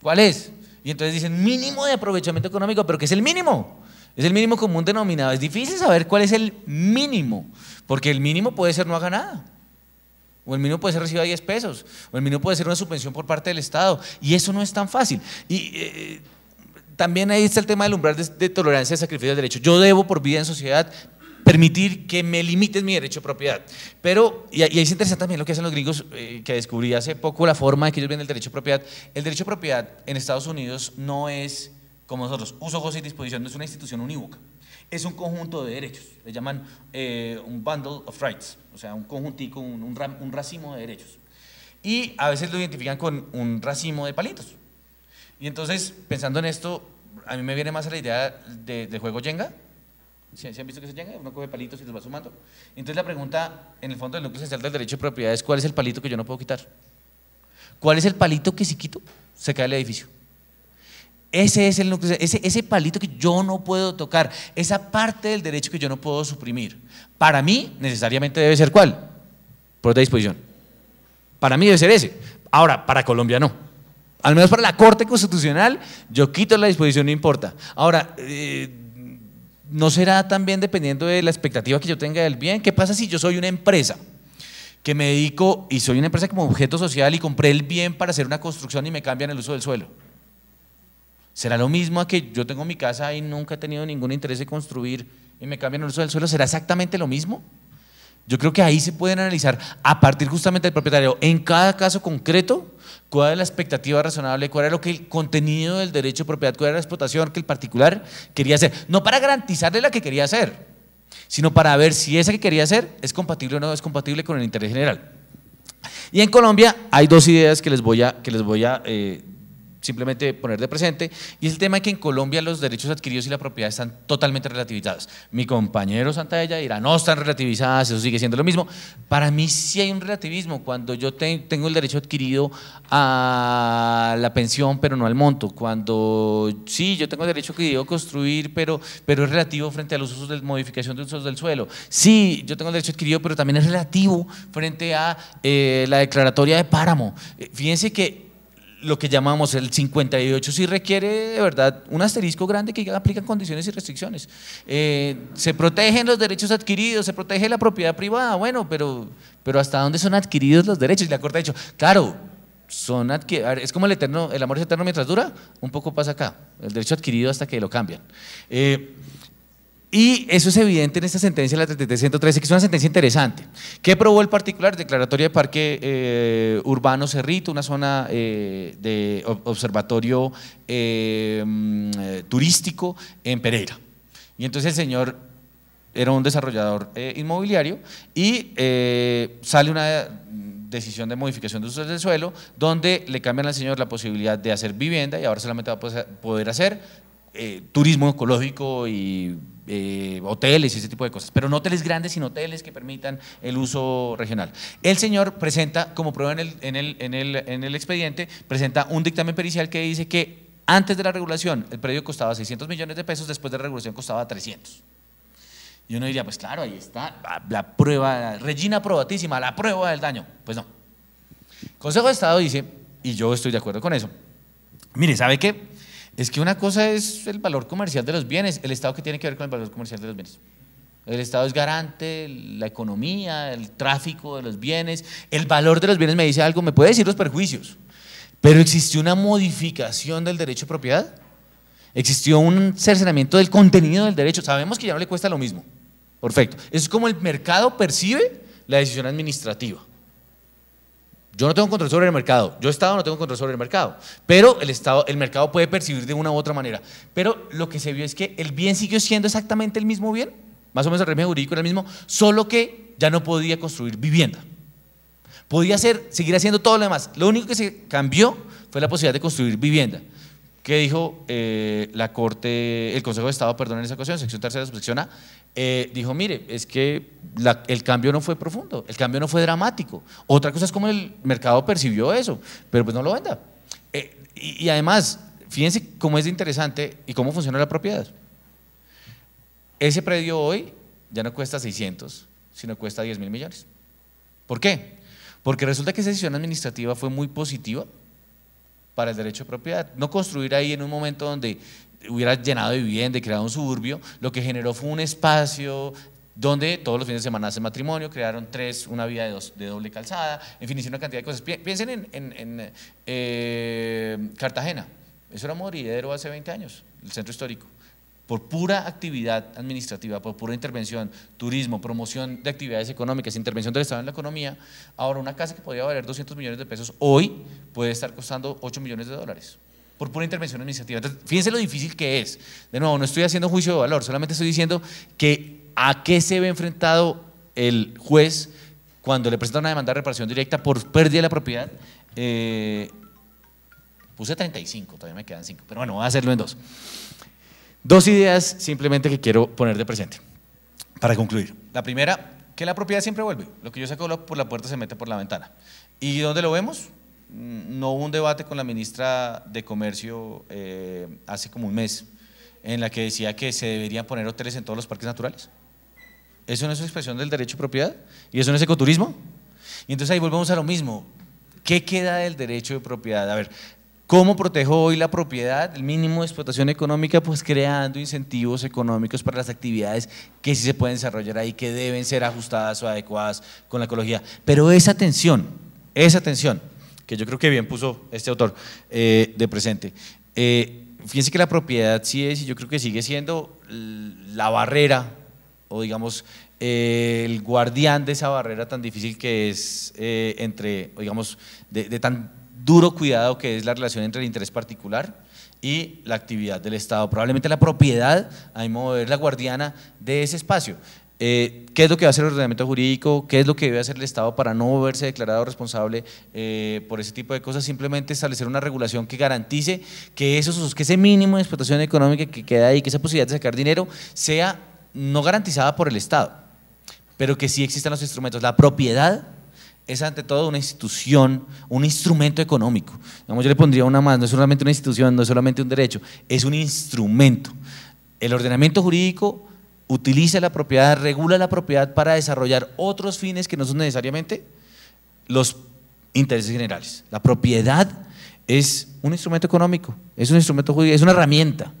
¿Cuál es? Y entonces dicen mínimo de aprovechamiento económico, pero ¿qué es el mínimo? Es el mínimo común denominado. Es difícil saber cuál es el mínimo, porque el mínimo puede ser no haga nada. O el mínimo puede ser recibir 10 pesos. O el mínimo puede ser una subvención por parte del Estado. Y eso no es tan fácil. Y eh, también ahí está el tema del umbral de, de tolerancia de sacrificio de derechos. Yo debo por vida en sociedad permitir que me limiten mi derecho a propiedad. Pero, y, ahí se interesante también lo que hacen los gringos, eh, que descubrí hace poco la forma de que ellos ven el derecho a propiedad. El derecho a propiedad en Estados Unidos no es, como nosotros, uso, goce y disposición, no es una institución unívoca. Es un conjunto de derechos, le llaman eh, un bundle of rights, o sea, un conjuntico, un, un, racimo de derechos. Y a veces lo identifican con un racimo de palitos. Y entonces, pensando en esto, a mí me viene más a la idea del de juego Jenga, si han visto que se llega? Uno coge palitos y los va sumando. Entonces la pregunta, en el fondo del núcleo esencial del derecho de propiedad es, ¿cuál es el palito que yo no puedo quitar? ¿Cuál es el palito que si quito, se cae el edificio? Ese es el núcleo, ese, ese palito que yo no puedo tocar, esa parte del derecho que yo no puedo suprimir. Para mí, necesariamente debe ser cuál? Por de disposición. Para mí debe ser ese. Ahora, para Colombia no. Al menos para la Corte Constitucional, yo quito la disposición, no importa. Ahora, eh, ¿No será también dependiendo de la expectativa que yo tenga del bien? ¿Qué pasa si yo soy una empresa? que me dedico y soy una empresa como objeto social y compré el bien para hacer una construcción y me cambian el uso del suelo. ¿Será lo mismo a que yo tengo mi casa y nunca he tenido ningún interés de construir y me cambian el uso del suelo? ¿Será exactamente lo mismo? Yo creo que ahí se pueden analizar, a partir justamente del propietario, en cada caso concreto, cuál es la expectativa razonable, cuál era lo que el contenido del derecho de propiedad, cuál era la explotación que el particular quería hacer. No para garantizarle la que quería hacer, sino para ver si esa que quería hacer es compatible o no es compatible con el interés general. Y en Colombia hay dos ideas que les voy a, que les voy a eh, simplemente poner de presente, y el tema que en Colombia los derechos adquiridos y la propiedad están totalmente relativizados. Mi compañero Santaella dirá, no están relativizadas, eso sigue siendo lo mismo. Para mí sí hay un relativismo, cuando yo tengo el derecho adquirido a la pensión, pero no al monto, cuando sí, yo tengo el derecho adquirido a construir, pero, pero es relativo frente a los usos de modificación de usos del suelo. Sí, yo tengo el derecho adquirido, pero también es relativo frente a eh, la declaratoria de páramo. Eh, fíjense que lo que llamamos el 58 sí requiere de verdad un asterisco grande que aplica condiciones y restricciones. Eh, se protegen los derechos adquiridos, se protege la propiedad privada, bueno, pero, pero ¿hasta dónde son adquiridos los derechos? Y la Corte ha dicho, claro, son es como el eterno, el amor es eterno mientras dura, un poco pasa acá, el derecho adquirido hasta que lo cambian. Eh, y eso es evidente en esta sentencia, la 3313, que es una sentencia interesante. ¿Qué probó el particular? Declaratoria de Parque eh, Urbano Cerrito, una zona eh, de observatorio eh, mm, turístico en Pereira. Y entonces el señor era un desarrollador inmobiliario y sale una decisión de modificación de usos del suelo, donde le cambian al señor la posibilidad de hacer vivienda y ahora solamente va a poder hacer eh, turismo ecológico y eh, hoteles y ese tipo de cosas, pero no hoteles grandes, sino hoteles que permitan el uso regional. El señor presenta, como prueba en el, en el, expediente, presenta un dictamen pericial que dice que antes de la regulación el predio costaba 600 millones de pesos, después de la regulación costaba 300. Y uno diría, pues claro, ahí está la, prueba, Regina probatísima, la prueba del daño. Pues no. Consejo de Estado dice, y yo estoy de acuerdo con eso, mire, ¿sabe qué? Es que una cosa es el valor comercial de los bienes, el Estado que tiene que ver con el valor comercial de los bienes. El Estado es garante, la economía, el tráfico de los bienes, el valor de los bienes me dice algo, me puede decir los perjuicios, pero existió una modificación del derecho de propiedad, existió un cercenamiento del contenido del derecho, sabemos que ya no le cuesta lo mismo, perfecto. es como el mercado percibe la decisión administrativa. Yo no tengo control sobre el mercado. Yo Estado no tengo control sobre el mercado. Pero el Estado, el mercado puede percibir de una u otra manera. Pero lo que se vio es que el bien siguió siendo exactamente el mismo bien. Más o menos el régimen jurídico era el mismo, solo que ya no podía construir vivienda. Podía hacer, seguir haciendo todo lo demás. Lo único que se cambió fue la posibilidad de construir vivienda. ¿Qué dijo eh, la Corte, el Consejo de Estado, perdón, en esa ocasión, sección tercera, subsección A? Eh, dijo, mire, es que el cambio no fue profundo, el cambio no fue dramático. Otra cosa es cómo el mercado percibió eso, pero pues no lo venda. Eh, y, además, fíjense cómo es interesante y cómo funciona la propiedad. Ese predio hoy ya no cuesta 600, sino cuesta 10 mil millones. ¿Por qué? Porque resulta que esa decisión administrativa fue muy positiva para el derecho de propiedad. No construir ahí en un momento donde hubiera llenado de vivienda y creado un suburbio, lo que generó fue un espacio donde todos los fines de semana hacen matrimonio, crearon tres, una vía de, dos, de doble calzada, en fin, hicieron una cantidad de cosas. Piensen en, eh, Cartagena, eso era moridero hace 20 años, el centro histórico. Por pura actividad administrativa, por pura intervención, turismo, promoción de actividades económicas, intervención del Estado en la economía, ahora una casa que podía valer 200 millones de pesos hoy puede estar costando 8 millones de dólares por pura intervención iniciativa. Entonces, fíjense lo difícil que es. De nuevo, no estoy haciendo juicio de valor, solamente estoy diciendo que a qué se ve enfrentado el juez cuando le presenta una demanda de reparación directa por pérdida de la propiedad. Eh, puse 35, todavía me quedan 5, pero bueno, voy a hacerlo en dos. Dos ideas simplemente que quiero poner de presente para concluir. La primera, que la propiedad siempre vuelve. Lo que yo saco por la puerta se mete por la ventana. ¿Y dónde lo vemos? no hubo un debate con la ministra de Comercio eh, hace como un mes, en la que decía que se deberían poner hoteles en todos los parques naturales. ¿Eso no es una expresión del derecho de propiedad? ¿Y eso no es ecoturismo? Y entonces ahí volvemos a lo mismo. ¿Qué queda del derecho de propiedad? A ver, ¿Cómo protejo hoy la propiedad, el mínimo de explotación económica? Pues creando incentivos económicos para las actividades que sí se pueden desarrollar ahí, que deben ser ajustadas o adecuadas con la ecología. Pero esa tensión, esa tensión que yo creo que bien puso este autor eh, de presente. Eh, fíjense que la propiedad sí es, y yo creo que sigue siendo la barrera, o digamos, eh, el guardián de esa barrera tan difícil que es entre, digamos, de, tan duro cuidado que es la relación entre el interés particular y la actividad del Estado. Probablemente la propiedad, a mi modo de ver, la guardiana de ese espacio. Eh, qué es lo que va a hacer el ordenamiento jurídico, qué es lo que debe hacer el Estado para no verse declarado responsable eh, por ese tipo de cosas, simplemente establecer una regulación que garantice que, esos, que ese mínimo de explotación económica que queda ahí, que esa posibilidad de sacar dinero sea no garantizada por el Estado, pero que sí existan los instrumentos. La propiedad es ante todo una institución, un instrumento económico. yo le pondría una más, no es solamente una institución, no es solamente un derecho, es un instrumento. El ordenamiento jurídico utiliza la propiedad, regula la propiedad para desarrollar otros fines que no son necesariamente los intereses generales. La propiedad es un instrumento económico, es un instrumento es una herramienta.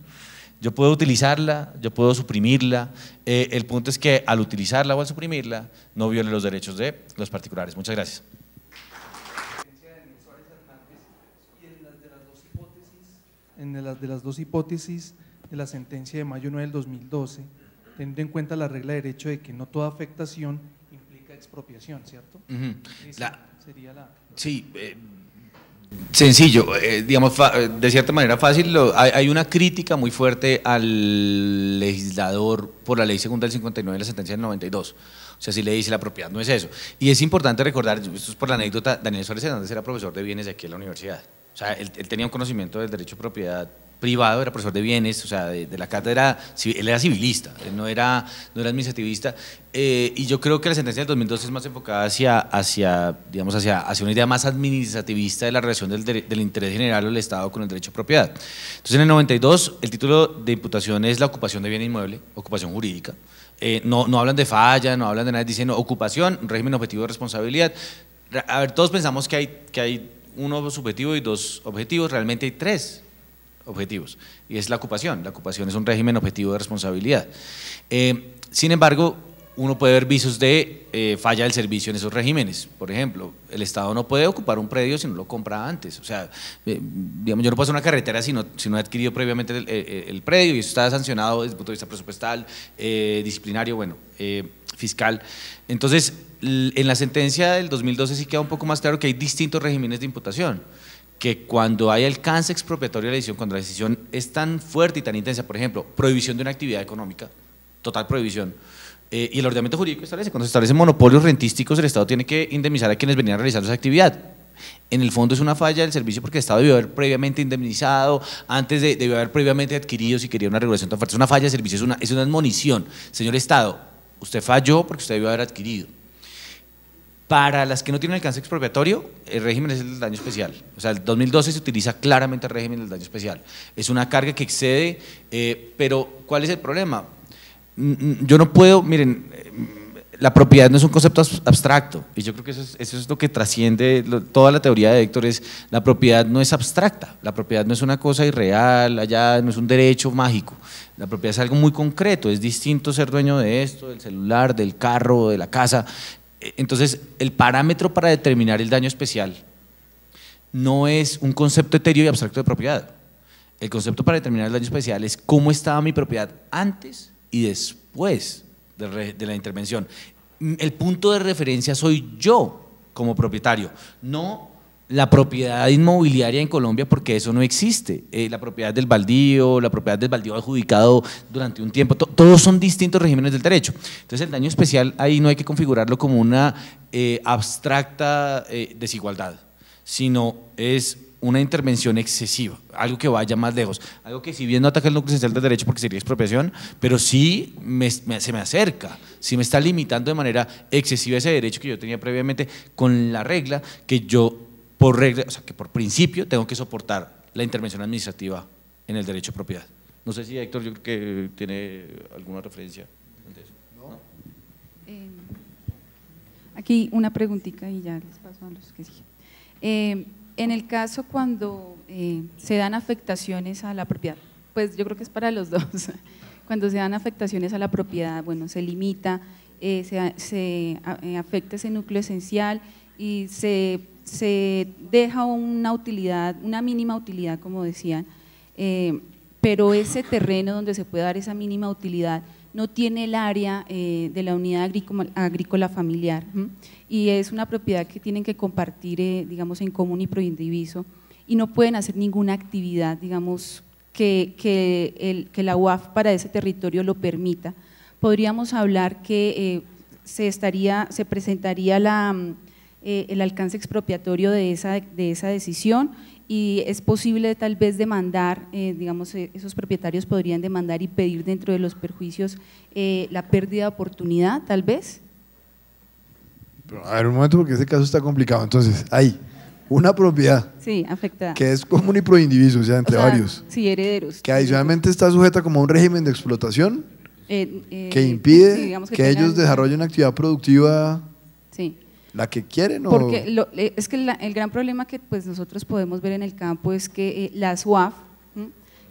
Yo puedo utilizarla, yo puedo suprimirla. Eh, el punto es que al utilizarla o al suprimirla no viole los derechos de los particulares. Muchas gracias. En las de las dos hipótesis de la sentencia de mayo 9 del 2012, teniendo en cuenta la regla de derecho de que no toda afectación implica expropiación, ¿cierto? Sí, eh, sencillo, eh, digamos, eh, de cierta manera fácil, hay, una crítica muy fuerte al legislador por la ley segunda del 59 y la sentencia del 92. O sea, si le dice la propiedad no es eso. Y es importante recordar, esto es por la anécdota, Daniel Suárez Hernández era profesor de bienes aquí en la universidad. O sea, él, él tenía un conocimiento del derecho de propiedad privado, era profesor de bienes, o sea, de, la cátedra, él era civilista, no era, no era administrativista, eh, y yo creo que la sentencia del 2012 es más enfocada hacia, hacia, digamos, hacia, hacia una idea más administrativista de la relación del, del interés general o del Estado con el derecho a propiedad. Entonces, en el 92, el título de imputación es la ocupación de bien inmueble, ocupación jurídica, eh, no, no hablan de falla, no hablan de nada, dicen ocupación, régimen objetivo de responsabilidad. A ver, todos pensamos que hay, que hay uno subjetivo y dos objetivos, realmente hay tres objetivos, y es la ocupación. La ocupación es un régimen objetivo de responsabilidad. Eh, sin embargo, uno puede ver visos de eh, falla del servicio en esos regímenes. Por ejemplo, el Estado no puede ocupar un predio si no lo compra antes. O sea, eh, yo no puedo hacer una carretera si no, si no he adquirido previamente el, predio y eso está sancionado desde el punto de vista presupuestal, disciplinario, bueno, fiscal. Entonces, en la sentencia del 2012 sí queda un poco más claro que hay distintos regímenes de imputación que cuando hay alcance expropiatorio de la decisión, cuando la decisión es tan fuerte y tan intensa, por ejemplo, prohibición de una actividad económica, total prohibición, eh, y el ordenamiento jurídico establece, cuando se establecen monopolios rentísticos, el Estado tiene que indemnizar a quienes venían realizar esa actividad. En el fondo es una falla del servicio porque el Estado debió haber previamente indemnizado, antes de, debió haber previamente adquirido si quería una regulación tan fuerte. Es una falla de servicio, es una, es una admonición. Señor Estado, usted falló porque usted debió haber adquirido para las que no tienen alcance expropiatorio, el régimen es el daño especial. O sea, el 2012 se utiliza claramente el régimen del daño especial. Es una carga que excede, eh, pero ¿cuál es el problema? Mm, mm, yo no puedo, miren, eh, la propiedad no es un concepto abstracto, y yo creo que eso es, lo que trasciende toda la teoría de Héctor, la propiedad no es abstracta, la propiedad no es una cosa irreal, allá no es un derecho mágico, la propiedad es algo muy concreto, es distinto ser dueño de esto, del celular, del carro, de la casa, entonces, el parámetro para determinar el daño especial no es un concepto etéreo y abstracto de propiedad. El concepto para determinar el daño especial es cómo estaba mi propiedad antes y después de, la intervención. El punto de referencia soy yo como propietario, no la propiedad inmobiliaria en Colombia porque eso no existe. Eh, la propiedad del baldío, la propiedad del baldío adjudicado durante un tiempo, todos son distintos regímenes del derecho. Entonces el daño especial ahí no hay que configurarlo como una eh, abstracta eh, desigualdad, sino es una intervención excesiva, algo que vaya más lejos, algo que si bien no ataca el núcleo esencial del derecho porque sería expropiación, pero sí se me acerca, si me está limitando de manera excesiva ese derecho que yo tenía previamente con la regla que yo por regla, sea, que por principio tengo que soportar la intervención administrativa en el derecho de propiedad. No sé si Héctor, yo creo que tiene alguna referencia. ¿No? Eh, aquí una preguntita y ya les paso a los que siguen. Eh, en el caso cuando eh, se dan afectaciones a la propiedad, pues yo creo que es para los dos. Cuando se dan afectaciones a la propiedad, bueno, se limita, se afecta ese núcleo esencial y se se deja una utilidad, una mínima utilidad, como decían, eh, pero ese terreno donde se puede dar esa mínima utilidad no tiene el área eh, de la unidad agrícola, familiar y es una propiedad que tienen que compartir, eh, digamos, en común y proindiviso y no pueden hacer ninguna actividad, digamos, que, que la UAF para ese territorio lo permita. Podríamos hablar que se, estaría, se presentaría la eh, el alcance expropiatorio de esa, de esa decisión y es posible tal vez demandar, eh, digamos, eh, esos propietarios podrían demandar y pedir dentro de los perjuicios la pérdida de oportunidad, tal vez. A ver, un momento, porque ese caso está complicado. Entonces, hay una propiedad sí, afectada. que es común y proindiviso, o sea, entre varios. Sí, herederos. Que adicionalmente está sujeta como a un régimen de explotación que impide que, ellos desarrollen una actividad productiva ¿La que quieren o...? Porque eh, es que el gran problema que pues, nosotros podemos ver en el campo es que eh, las UAF,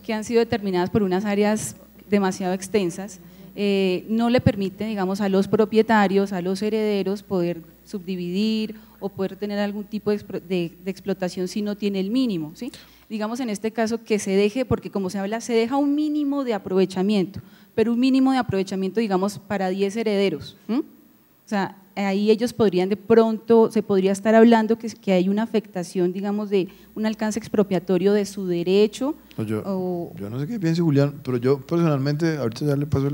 que han sido determinadas por unas áreas demasiado extensas, eh, no le permite, digamos, a los propietarios, a los herederos poder subdividir o poder tener algún tipo de, explotación si no tiene el mínimo, ¿sí? Digamos en este caso que se deje, porque como se habla, se deja un mínimo de aprovechamiento, pero un mínimo de aprovechamiento, digamos, para 10 herederos. O sea, ahí ellos podrían de pronto, se podría estar hablando que, que hay una afectación, digamos, de un alcance expropiatorio de su derecho. yo, no sé qué piense Julián, pero yo personalmente, ahorita ya le paso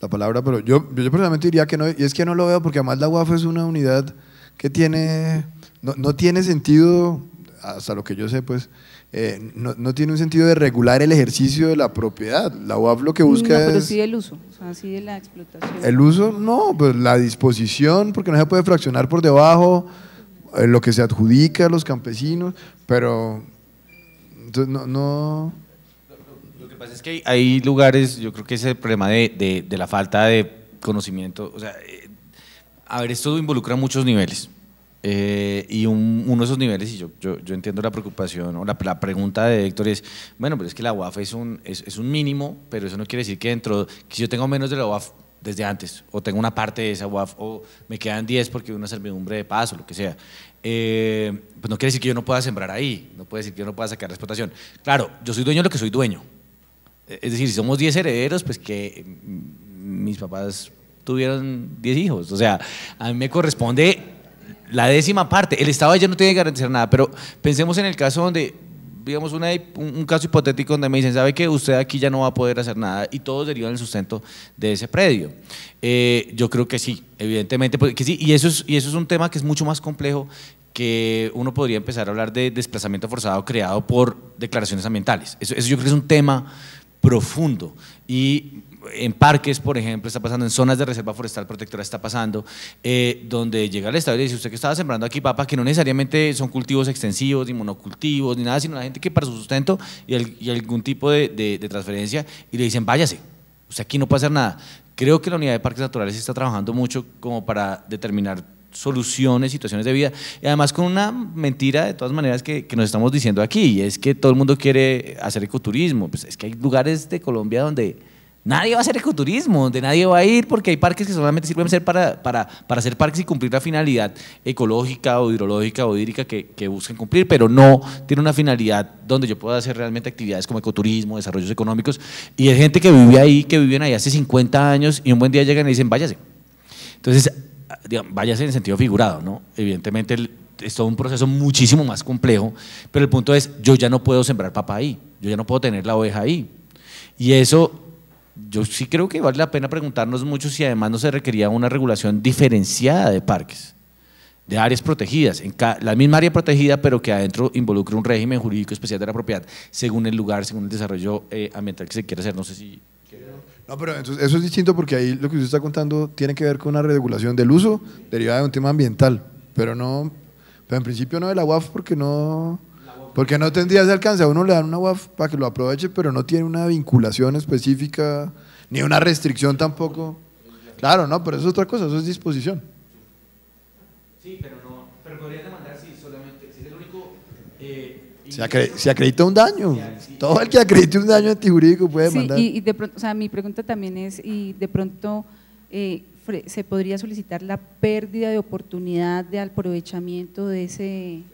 la palabra, pero yo, yo personalmente diría que no, y es que no lo veo porque además la UAF es una unidad que tiene, no, no tiene sentido, hasta lo que yo sé, pues, eh, no, tiene un sentido de regular el ejercicio de la propiedad. La UAF lo que busca pero sí el uso, de la explotación. El uso, no, pues la disposición, porque no se puede fraccionar por debajo eh, lo que se adjudica a los campesinos, pero entonces, no... no lo, que pasa es que hay, lugares, yo creo que es el problema de, de, la falta de conocimiento, o sea, eh, a ver, esto involucra muchos niveles. Eh, y uno de esos niveles, y yo, yo, entiendo la preocupación o la, la, pregunta de Héctor es, bueno, pero es que la UAF es un, es, es un mínimo, pero eso no quiere decir que dentro, que si yo tengo menos de la UAF desde antes, o tengo una parte de esa UAF, o me quedan 10 porque hubo una servidumbre de paso, lo que sea, eh, pues no quiere decir que yo no pueda sembrar ahí, no puede decir que yo no pueda sacar la explotación. Claro, yo soy dueño de lo que soy dueño. Eh, es decir, si somos 10 herederos, pues que mm, mis papás tuvieron 10 hijos. O sea, a mí me corresponde la décima parte. El Estado ya no tiene que garantizar nada, pero pensemos en el caso donde, digamos, un, caso hipotético donde me dicen, ¿sabe que usted aquí ya no va a poder hacer nada? Y todos derivan el sustento de ese predio. Eh, yo creo que sí, evidentemente, pues, que sí. Y eso, es, y eso es un tema que es mucho más complejo que uno podría empezar a hablar de desplazamiento forzado creado por declaraciones ambientales. Eso, eso yo creo que es un tema profundo y en parques, por ejemplo, está pasando, en zonas de reserva forestal protectora está pasando, eh, donde llega el Estado y dice, usted que estaba sembrando aquí papa, que no necesariamente son cultivos extensivos, ni monocultivos, ni nada, sino la gente que para su sustento y, algún tipo de, transferencia, y le dicen, váyase, usted aquí no puede hacer nada. Creo que la unidad de parques naturales está trabajando mucho como para determinar soluciones, situaciones de vida. Y además con una mentira de todas maneras que, nos estamos diciendo aquí, y es que todo el mundo quiere hacer ecoturismo. Pues es que hay lugares de Colombia donde Nadie va a hacer ecoturismo, de nadie va a ir porque hay parques que solamente sirven para, hacer parques y cumplir la finalidad ecológica o hidrológica o hídrica que, que buscan cumplir, pero no tiene una finalidad donde yo pueda hacer realmente actividades como ecoturismo, desarrollos económicos. Y hay gente que vive ahí, que viven ahí hace 50 años y un buen día llegan y dicen, váyase. Entonces, váyase en sentido figurado, ¿no? Evidentemente es todo un proceso muchísimo más complejo, pero el punto es, yo ya no puedo sembrar papa ahí, yo ya no puedo tener la oveja ahí. Y eso yo sí creo que vale la pena preguntarnos mucho si además no se requería una regulación diferenciada de parques, de áreas protegidas, en la misma área protegida, pero que adentro involucre un régimen jurídico especial de la propiedad, según el lugar, según el desarrollo eh, ambiental que se quiere hacer. No sé si... No, pero eso es distinto porque ahí lo que usted está contando tiene que ver con una regulación del uso derivada de un tema ambiental, pero no, pero en principio no de la UAF porque no... Porque no tendría ese alcance. A uno le dan una WAF para que lo aproveche, pero no tiene una vinculación específica, ni una restricción tampoco. Claro, no, pero eso es otra cosa, eso es disposición. Sí, pero no. Pero podrías demandar si solamente. Si es el único. Eh, se, acredita un daño. Todo el que acredite un daño antijurídico puede demandar. Sí, y, de pronto, o sea, mi pregunta también es: y de pronto. Eh, se podría solicitar la pérdida de oportunidad de aprovechamiento de ese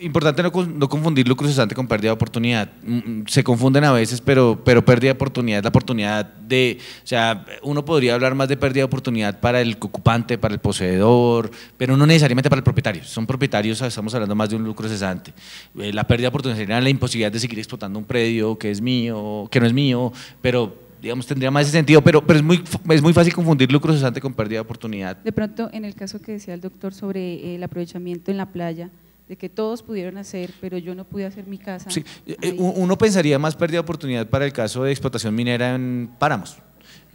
importante no, confundir lucro cesante con pérdida de oportunidad. Mm, mm, se confunden a veces, pero, pero pérdida de oportunidad es la oportunidad de, o sea, uno podría hablar más de pérdida de oportunidad para el ocupante, para el poseedor, pero no necesariamente para el propietario. Son propietarios, estamos hablando más de un lucro cesante. Eh, la pérdida de oportunidad sería la imposibilidad de seguir explotando un predio que es mío, que no es mío, pero digamos, tendría más ese sentido, pero, pero es, muy, es muy fácil confundir lucro cesante con pérdida de oportunidad. De pronto, en el caso que decía el doctor sobre el aprovechamiento en la playa, de que todos pudieron hacer, pero yo no pude hacer mi casa. Sí. Eh, uno pensaría más pérdida de oportunidad para el caso de explotación minera en páramos.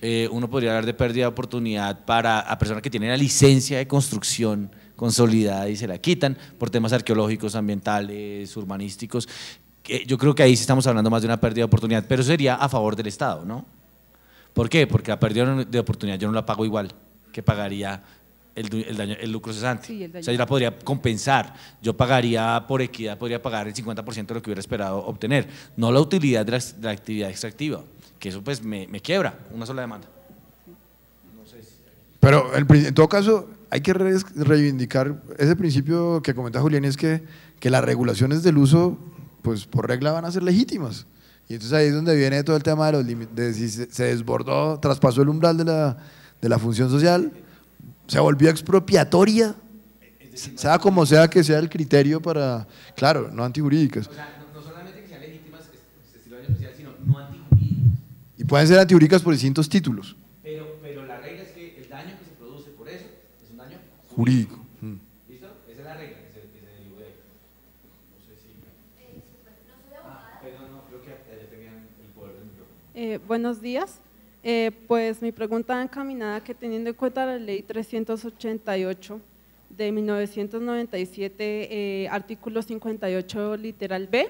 Eh, uno podría hablar de pérdida de oportunidad para a personas que tienen la licencia de construcción consolidada y se la quitan por temas arqueológicos, ambientales, urbanísticos. Eh, yo creo que ahí sí estamos hablando más de una pérdida de oportunidad, pero sería a favor del Estado, ¿no? ¿Por qué? Porque la pérdida de oportunidad yo no la pago igual que pagaría el, el, daño, el lucro cesante. O sea, yo la podría compensar. Yo pagaría por equidad, podría pagar el 50% de lo que hubiera esperado obtener, no la utilidad de la, actividad extractiva, que eso pues me, me quiebra, una sola demanda. Pero en todo caso, hay que reivindicar ese principio que comenta Julián, es que, que las regulaciones del uso, pues por regla van a ser legítimas. Y entonces ahí es donde viene todo el tema de los si se, desbordó, traspasó el umbral de la, de la función social se volvió expropiatoria. sea como sea que sea el criterio para, claro, no antijurídicas. O sea, no, solamente que sean legítimas, especial, sino no antijurídicas. Y pueden ser antijurídicas por distintos títulos. Pero, pero la regla es que el daño que se produce por eso es un daño jurídico. Mm. ¿Listo? Esa es jurídico. Eh, buenos días. Eh, pues mi pregunta encaminada que teniendo en cuenta la ley 388 de 1997, eh, artículo 58 literal B,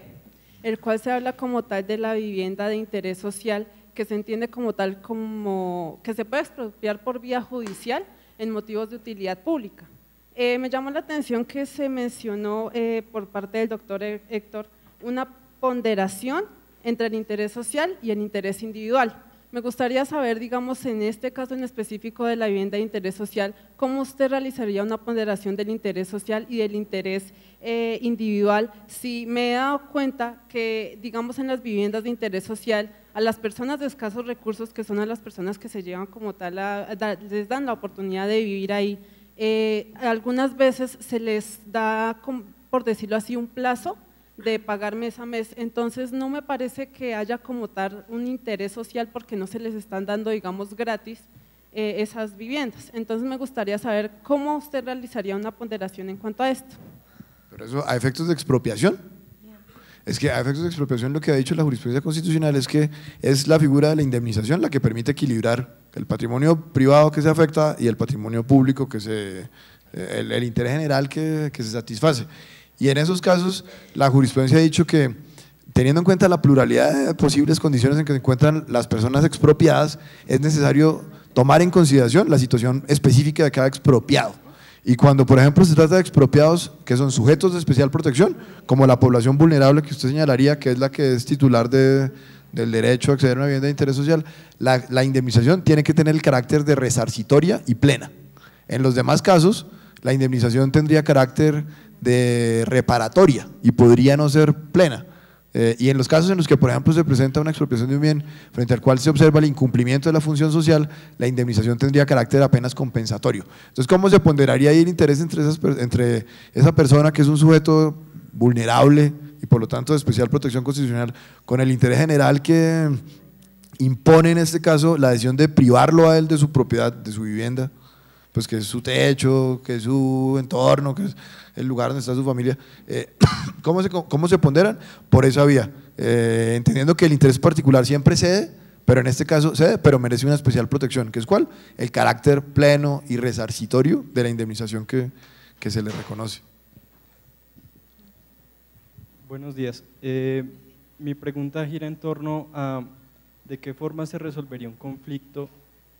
el cual se habla como tal de la vivienda de interés social, que se entiende como tal como que se puede expropiar por vía judicial en motivos de utilidad pública. Eh, me llamó la atención que se mencionó por parte del doctor Héctor una ponderación entre el interés social y el interés individual. Me gustaría saber, digamos, en este caso en específico de la vivienda de interés social, cómo usted realizaría una ponderación del interés social y del interés eh, individual. Si me he dado cuenta que, digamos, en las viviendas de interés social, a las personas de escasos recursos, que son a las personas que se llevan como tal, les dan la oportunidad de vivir ahí, eh, algunas veces se les da, por decirlo así, un plazo de pagar mes a mes. Entonces no me parece que haya como tal un interés social porque no se les están dando, digamos, gratis eh, esas viviendas. Entonces me gustaría saber cómo usted realizaría una ponderación en cuanto a esto. Pero eso, ¿a efectos de expropiación? Es que a efectos de expropiación lo que ha dicho la jurisprudencia constitucional es que es la figura de la indemnización la que permite equilibrar el patrimonio privado que se afecta y el patrimonio público que se, eh, el, interés general que, que se satisface. Y en esos casos, la jurisprudencia ha dicho que, teniendo en cuenta la pluralidad de posibles condiciones en que se encuentran las personas expropiadas, es necesario tomar en consideración la situación específica de cada expropiado. Y cuando, por ejemplo, se trata de expropiados que son sujetos de especial protección, como la población vulnerable que usted señalaría, que es la que es titular del derecho a acceder a una vivienda de interés social, la, la indemnización tiene que tener el carácter de resarcitoria y plena. En los demás casos, la indemnización tendría carácter de reparatoria y podría no ser plena. Eh, y en los casos en los que, por ejemplo, se presenta una expropiación de un bien frente al cual se observa el incumplimiento de la función social, la indemnización tendría carácter apenas compensatorio. Entonces, ¿cómo se ponderaría ahí el interés entre, entre esa persona que es un sujeto vulnerable y por lo tanto de especial protección constitucional con el interés general que impone en este caso la decisión de privarlo a él de su propiedad, de su vivienda? pues que es su techo, que es su entorno, que es el lugar donde está su familia. Eh, ¿cómo, se, ponderan? Por esa vía, eh, entendiendo que el interés particular siempre cede, pero en este caso cede, pero merece una especial protección, que es cuál? El carácter pleno y resarcitorio de la indemnización que, se le reconoce. Buenos días. Eh, mi pregunta gira en torno a de qué forma se resolvería un conflicto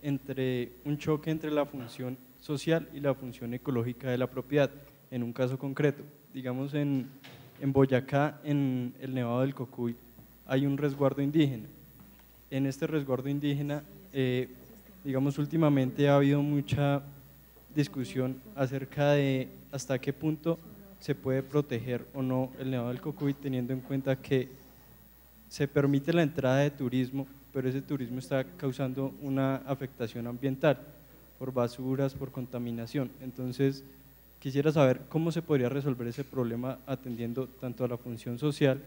entre un choque entre la función social y la función ecológica de la propiedad, en un caso concreto. Digamos, en, Boyacá, en el Nevado del Cocuy, hay un resguardo indígena. En este resguardo indígena, eh, digamos, últimamente ha habido mucha discusión acerca de hasta qué punto se puede proteger o no el Nevado del Cocuy, teniendo en cuenta que se permite la entrada de turismo pero ese turismo está causando una afectación ambiental por basuras, por contaminación. Entonces, quisiera saber cómo se podría resolver ese problema atendiendo tanto a la función social,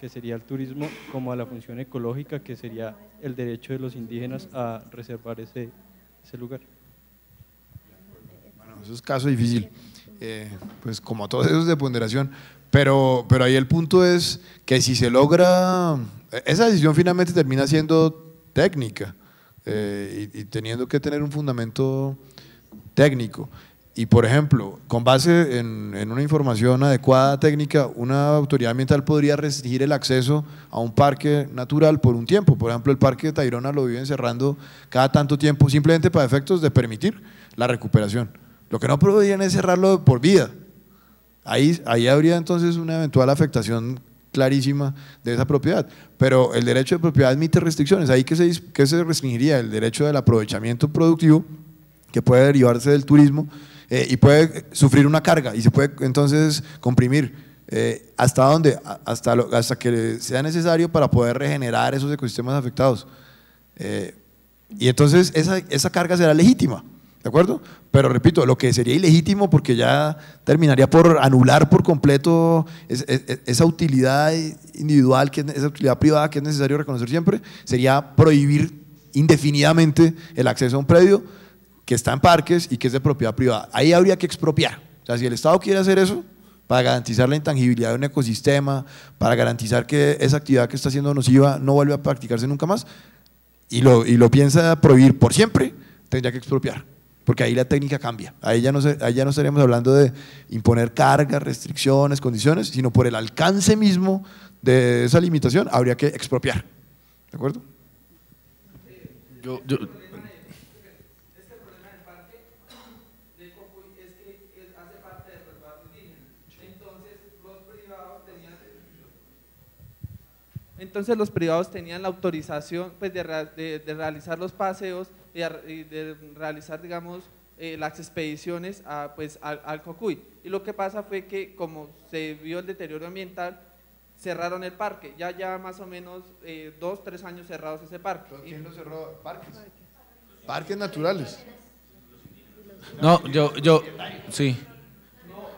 que sería el turismo, como a la función ecológica, que sería el derecho de los indígenas a reservar ese, lugar. Bueno, eso es caso difícil, eh, pues como todos esos de ponderación, pero, pero ahí el punto es que si se logra esa decisión finalmente termina siendo técnica eh, y, teniendo que tener un fundamento técnico. Y por ejemplo, con base en, una información adecuada técnica, una autoridad ambiental podría restringir el acceso a un parque natural por un tiempo. Por ejemplo, el parque de Tayrona lo viven cerrando cada tanto tiempo, simplemente para efectos de permitir la recuperación. Lo que no podrían es cerrarlo por vida. Ahí, ahí habría entonces una eventual afectación clarísima de esa propiedad. Pero el derecho de propiedad admite restricciones. Ahí que se, que se restringiría el derecho del aprovechamiento productivo, que puede derivarse del turismo, eh, y puede sufrir una carga y se puede entonces comprimir. Eh, ¿Hasta dónde? Hasta, hasta que sea necesario para poder regenerar esos ecosistemas afectados. Eh, y entonces esa, esa carga será legítima. ¿De acuerdo? Pero repito, lo que sería ilegítimo porque ya terminaría por anular por completo esa utilidad individual, esa utilidad privada que es necesario reconocer siempre, sería prohibir indefinidamente el acceso a un predio que está en parques y que es de propiedad privada. Ahí habría que expropiar. O sea, si el Estado quiere hacer eso, para garantizar la intangibilidad de un ecosistema, para garantizar que esa actividad que está siendo nociva no vuelva a practicarse nunca más, y lo, y lo piensa prohibir por siempre, tendría que expropiar porque ahí la técnica cambia. Ahí ya, no, estaríamos hablando de imponer cargas, restricciones, condiciones, sino por el alcance mismo de esa limitación habría que expropiar. ¿De acuerdo? Yo, Entonces los privados tenían la autorización pues, de realizar los paseos de realizar, digamos, eh, las expediciones a, pues, al, al, Cocuy. Y lo que pasa fue que como se vio el deterioro ambiental, cerraron el parque. Ya ya más o menos eh, dos, tres años cerrados ese parque. ¿Quién lo cerró? ¿Parques? Parques naturales. No, yo, yo, sí.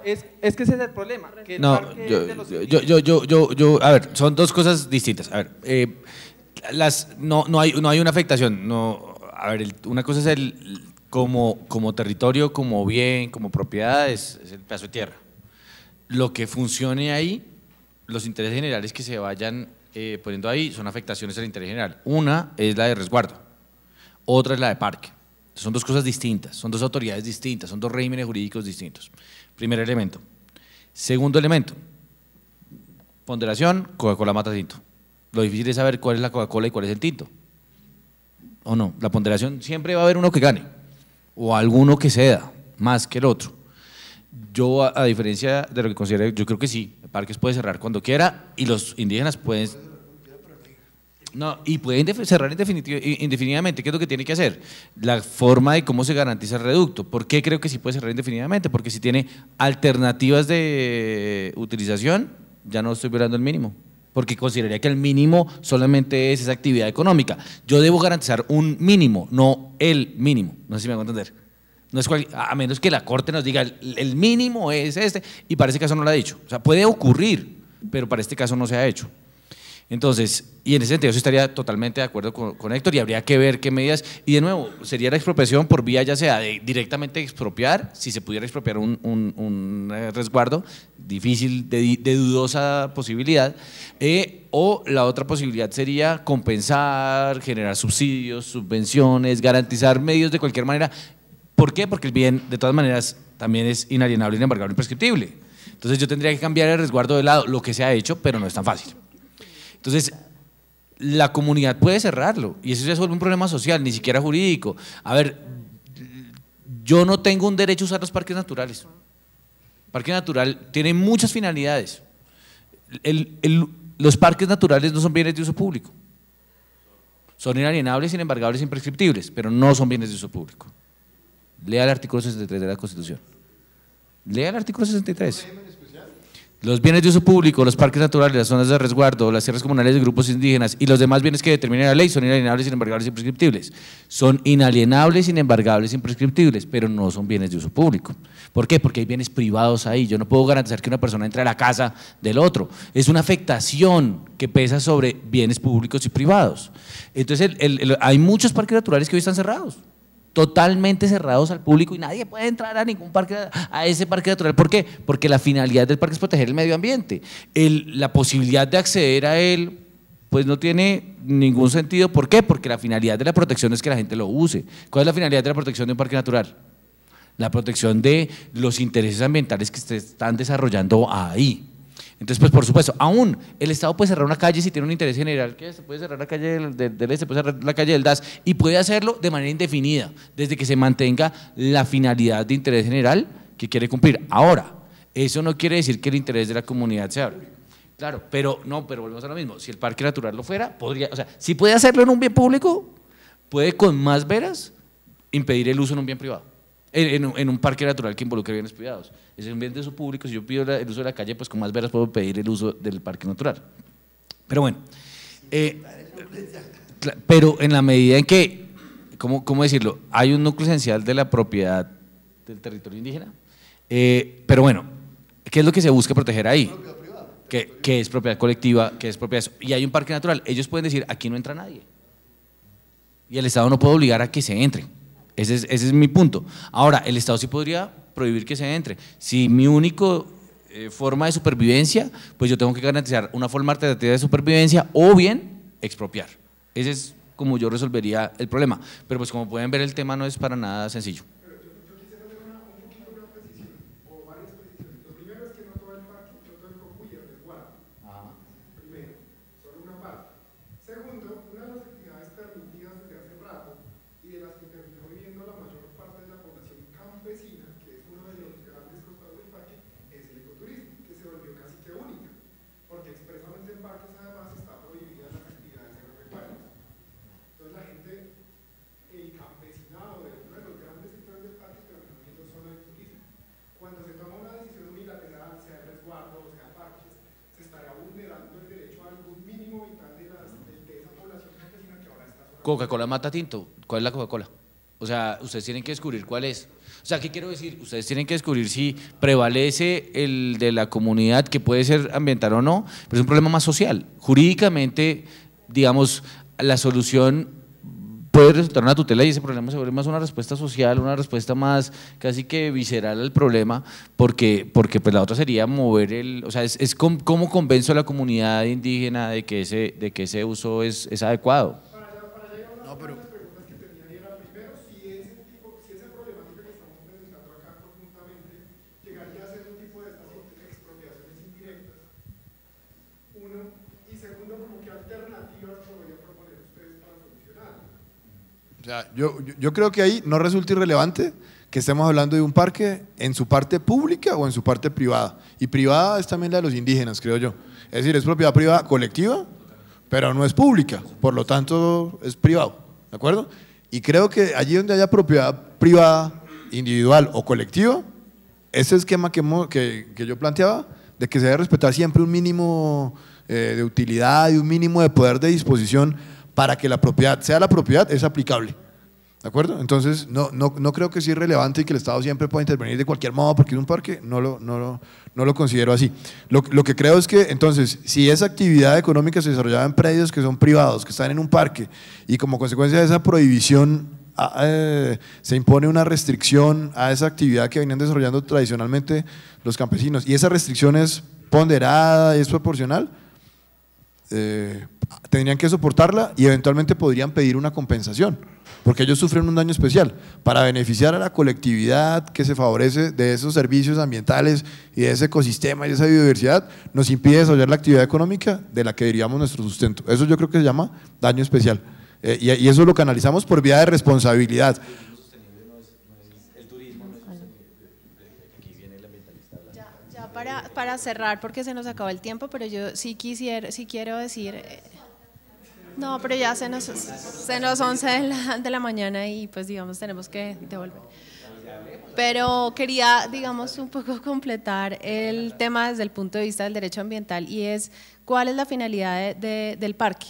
Es, es, que ese es el problema. Que no, yo, yo, yo, a ver, son dos cosas distintas. A ver, eh, las, no, no, hay, no hay una afectación, no, a ver, una cosa es el como, como territorio, como bien, como propiedad, es, el pedazo de tierra. Lo que funcione ahí, los intereses generales que se vayan eh, poniendo ahí son afectaciones al interés general. Una es la de resguardo, otra es la de parque. Son dos cosas distintas, son dos autoridades distintas, son dos regímenes jurídicos distintos. Primer elemento. Segundo elemento, ponderación, Coca-Cola mata tinto. Lo difícil es saber cuál es la Coca-Cola y cuál es el tinto o no. La ponderación siempre va a haber uno que gane o alguno que ceda más que el otro. Yo, a, diferencia de lo que considero, yo creo que sí, Parques puede cerrar cuando quiera y los indígenas pueden... No, y pueden cerrar indefinidamente. ¿Qué es lo que tiene que hacer? La forma de cómo se garantiza el reducto. ¿Por qué creo que sí puede cerrar indefinidamente? Porque si tiene alternativas de utilización, ya no estoy violando el mínimo porque consideraría que el mínimo solamente es esa actividad económica. Yo debo garantizar un mínimo, no el mínimo. No sé si me van a entender. No es a menos que la Corte nos diga el, el mínimo es este, y para este caso no lo ha dicho. O sea, puede ocurrir, pero para este caso no se ha hecho. Entonces, y en ese sentido yo estaría totalmente de acuerdo con, Héctor y habría que ver qué medidas, y de nuevo, sería la expropiación por vía ya sea de directamente expropiar, si se pudiera expropiar un, eh, resguardo, difícil, de, dudosa posibilidad, eh, o la otra posibilidad sería compensar, generar subsidios, subvenciones, garantizar medios de cualquier manera. ¿Por qué? Porque el bien, de todas maneras, también es inalienable, inembargable, imprescriptible. Entonces yo tendría que cambiar el resguardo de lado, lo que se ha hecho, pero no es tan fácil. Entonces, la comunidad puede cerrarlo y eso ya vuelve un problema social, ni siquiera jurídico. A ver, yo no tengo un derecho a usar los parques naturales. parque natural tiene muchas finalidades. los parques naturales no son bienes de uso público. Son inalienables, inembargables, imprescriptibles, pero no son bienes de uso público. Lea el artículo 63 de la Constitución. Lea el artículo 63. Los bienes de uso público, los parques naturales, las zonas de resguardo, las tierras comunales de grupos indígenas y los demás bienes que determina la ley son inalienables, inembargables, imprescriptibles. Son inalienables, inembargables, imprescriptibles, pero no son bienes de uso público. ¿Por qué? Porque hay bienes privados ahí. Yo no puedo garantizar que una persona entre a la casa del otro. Es una afectación que pesa sobre bienes públicos y privados. Entonces, hay muchos parques naturales que hoy están cerrados totalmente cerrados al público y nadie puede entrar a ningún parque, a ese parque natural. ¿Por qué? Porque la finalidad del parque es proteger el medio ambiente. la posibilidad de acceder a él, pues no tiene ningún sentido. ¿Por qué? Porque la finalidad de la protección es que la gente lo use. ¿Cuál es la finalidad de la protección de un parque natural? La protección de los intereses ambientales que se están desarrollando ahí. Entonces, pues por supuesto, aún el Estado puede cerrar una calle si tiene un interés general, que se puede cerrar la calle del, este, puede cerrar la calle del DAS, y puede hacerlo de manera indefinida, desde que se mantenga la finalidad de interés general que quiere cumplir. Ahora, eso no quiere decir que el interés de la comunidad se abra. Claro, pero no, pero volvemos a lo mismo. Si el parque natural lo fuera, podría, o sea, si puede hacerlo en un bien público, puede con más veras impedir el uso en un bien privado. En, un parque natural que involucre bienes privados. Es un bien de uso público, si yo pido el uso de la calle, pues con más veras puedo pedir el uso del parque natural. Pero bueno, eh, pero en la medida en que, ¿cómo, ¿cómo, decirlo? Hay un núcleo esencial de la propiedad del territorio indígena, eh, pero bueno, ¿qué es lo que se busca proteger ahí? Que, que es propiedad colectiva, que es propiedad... Y hay un parque natural, ellos pueden decir, aquí no entra nadie. Y el Estado no puede obligar a que se entre ese es, mi punto. Ahora, el Estado sí podría prohibir que se entre. Si mi único eh, forma de supervivencia, pues yo tengo que garantizar una forma alternativa de supervivencia o bien expropiar. Ese es como yo resolvería el problema. Pero pues como pueden ver, el tema no es para nada sencillo. Coca-Cola mata tinto. ¿Cuál es la Coca-Cola? O sea, ustedes tienen que descubrir cuál es. O sea, ¿qué quiero decir? Ustedes tienen que descubrir si prevalece el de la comunidad, que puede ser ambiental o no, pero es un problema más social. Jurídicamente, digamos, la solución puede resultar una tutela y ese problema se vuelve más una respuesta social, una respuesta más casi que visceral al problema, porque, porque pues la otra sería mover el, o sea, es, como cómo convenzo a la comunidad indígena de que ese, de que ese uso es adecuado pero... Una las preguntas que tenía era primero si ese tipo, si esa problemática que estamos presentando acá conjuntamente llegaría a ser un tipo de expropiaciones indirectas. Uno, y segundo, como qué alternativas podrían proponer ustedes para solucionar. O sea, yo, yo, creo que ahí no resulta irrelevante que estemos hablando de un parque en su parte pública o en su parte privada. Y privada es también la de los indígenas, creo yo. Es decir, es propiedad privada colectiva, pero no es pública, por lo tanto es privado. ¿De acuerdo? Y creo que allí donde haya propiedad privada, individual o colectiva, ese esquema que, yo planteaba, de que se debe respetar siempre un mínimo eh, de utilidad y un mínimo de poder de disposición para que la propiedad sea la propiedad, es aplicable. ¿De acuerdo? Entonces, no, no, no creo que sea irrelevante y que el Estado siempre pueda intervenir de cualquier modo porque es un parque, no lo, no lo, no lo considero así. Lo, lo, que creo es que, entonces, si esa actividad económica se desarrollaba en predios que son privados, que están en un parque, y como consecuencia de esa prohibición se impone una restricción a esa actividad que venían desarrollando tradicionalmente los campesinos, y esa restricción es ponderada y es proporcional, eh, tendrían que soportarla y eventualmente podrían pedir una compensación, porque ellos sufren un daño especial, para beneficiar a la colectividad que se favorece de esos servicios ambientales y de ese ecosistema y de esa biodiversidad, nos impide desarrollar la actividad económica de la que derivamos nuestro sustento. Eso yo creo que se llama daño especial. Eh, y eso lo canalizamos por vía de responsabilidad. para, cerrar, porque se nos acaba el tiempo, pero yo sí quisiera, sí quiero decir... Eh, no, pero ya se nos, se nos 11 de la, mañana y pues digamos tenemos que devolver. Pero quería, digamos, un poco completar el tema desde el punto de vista del derecho ambiental y es cuál es la finalidad del parque.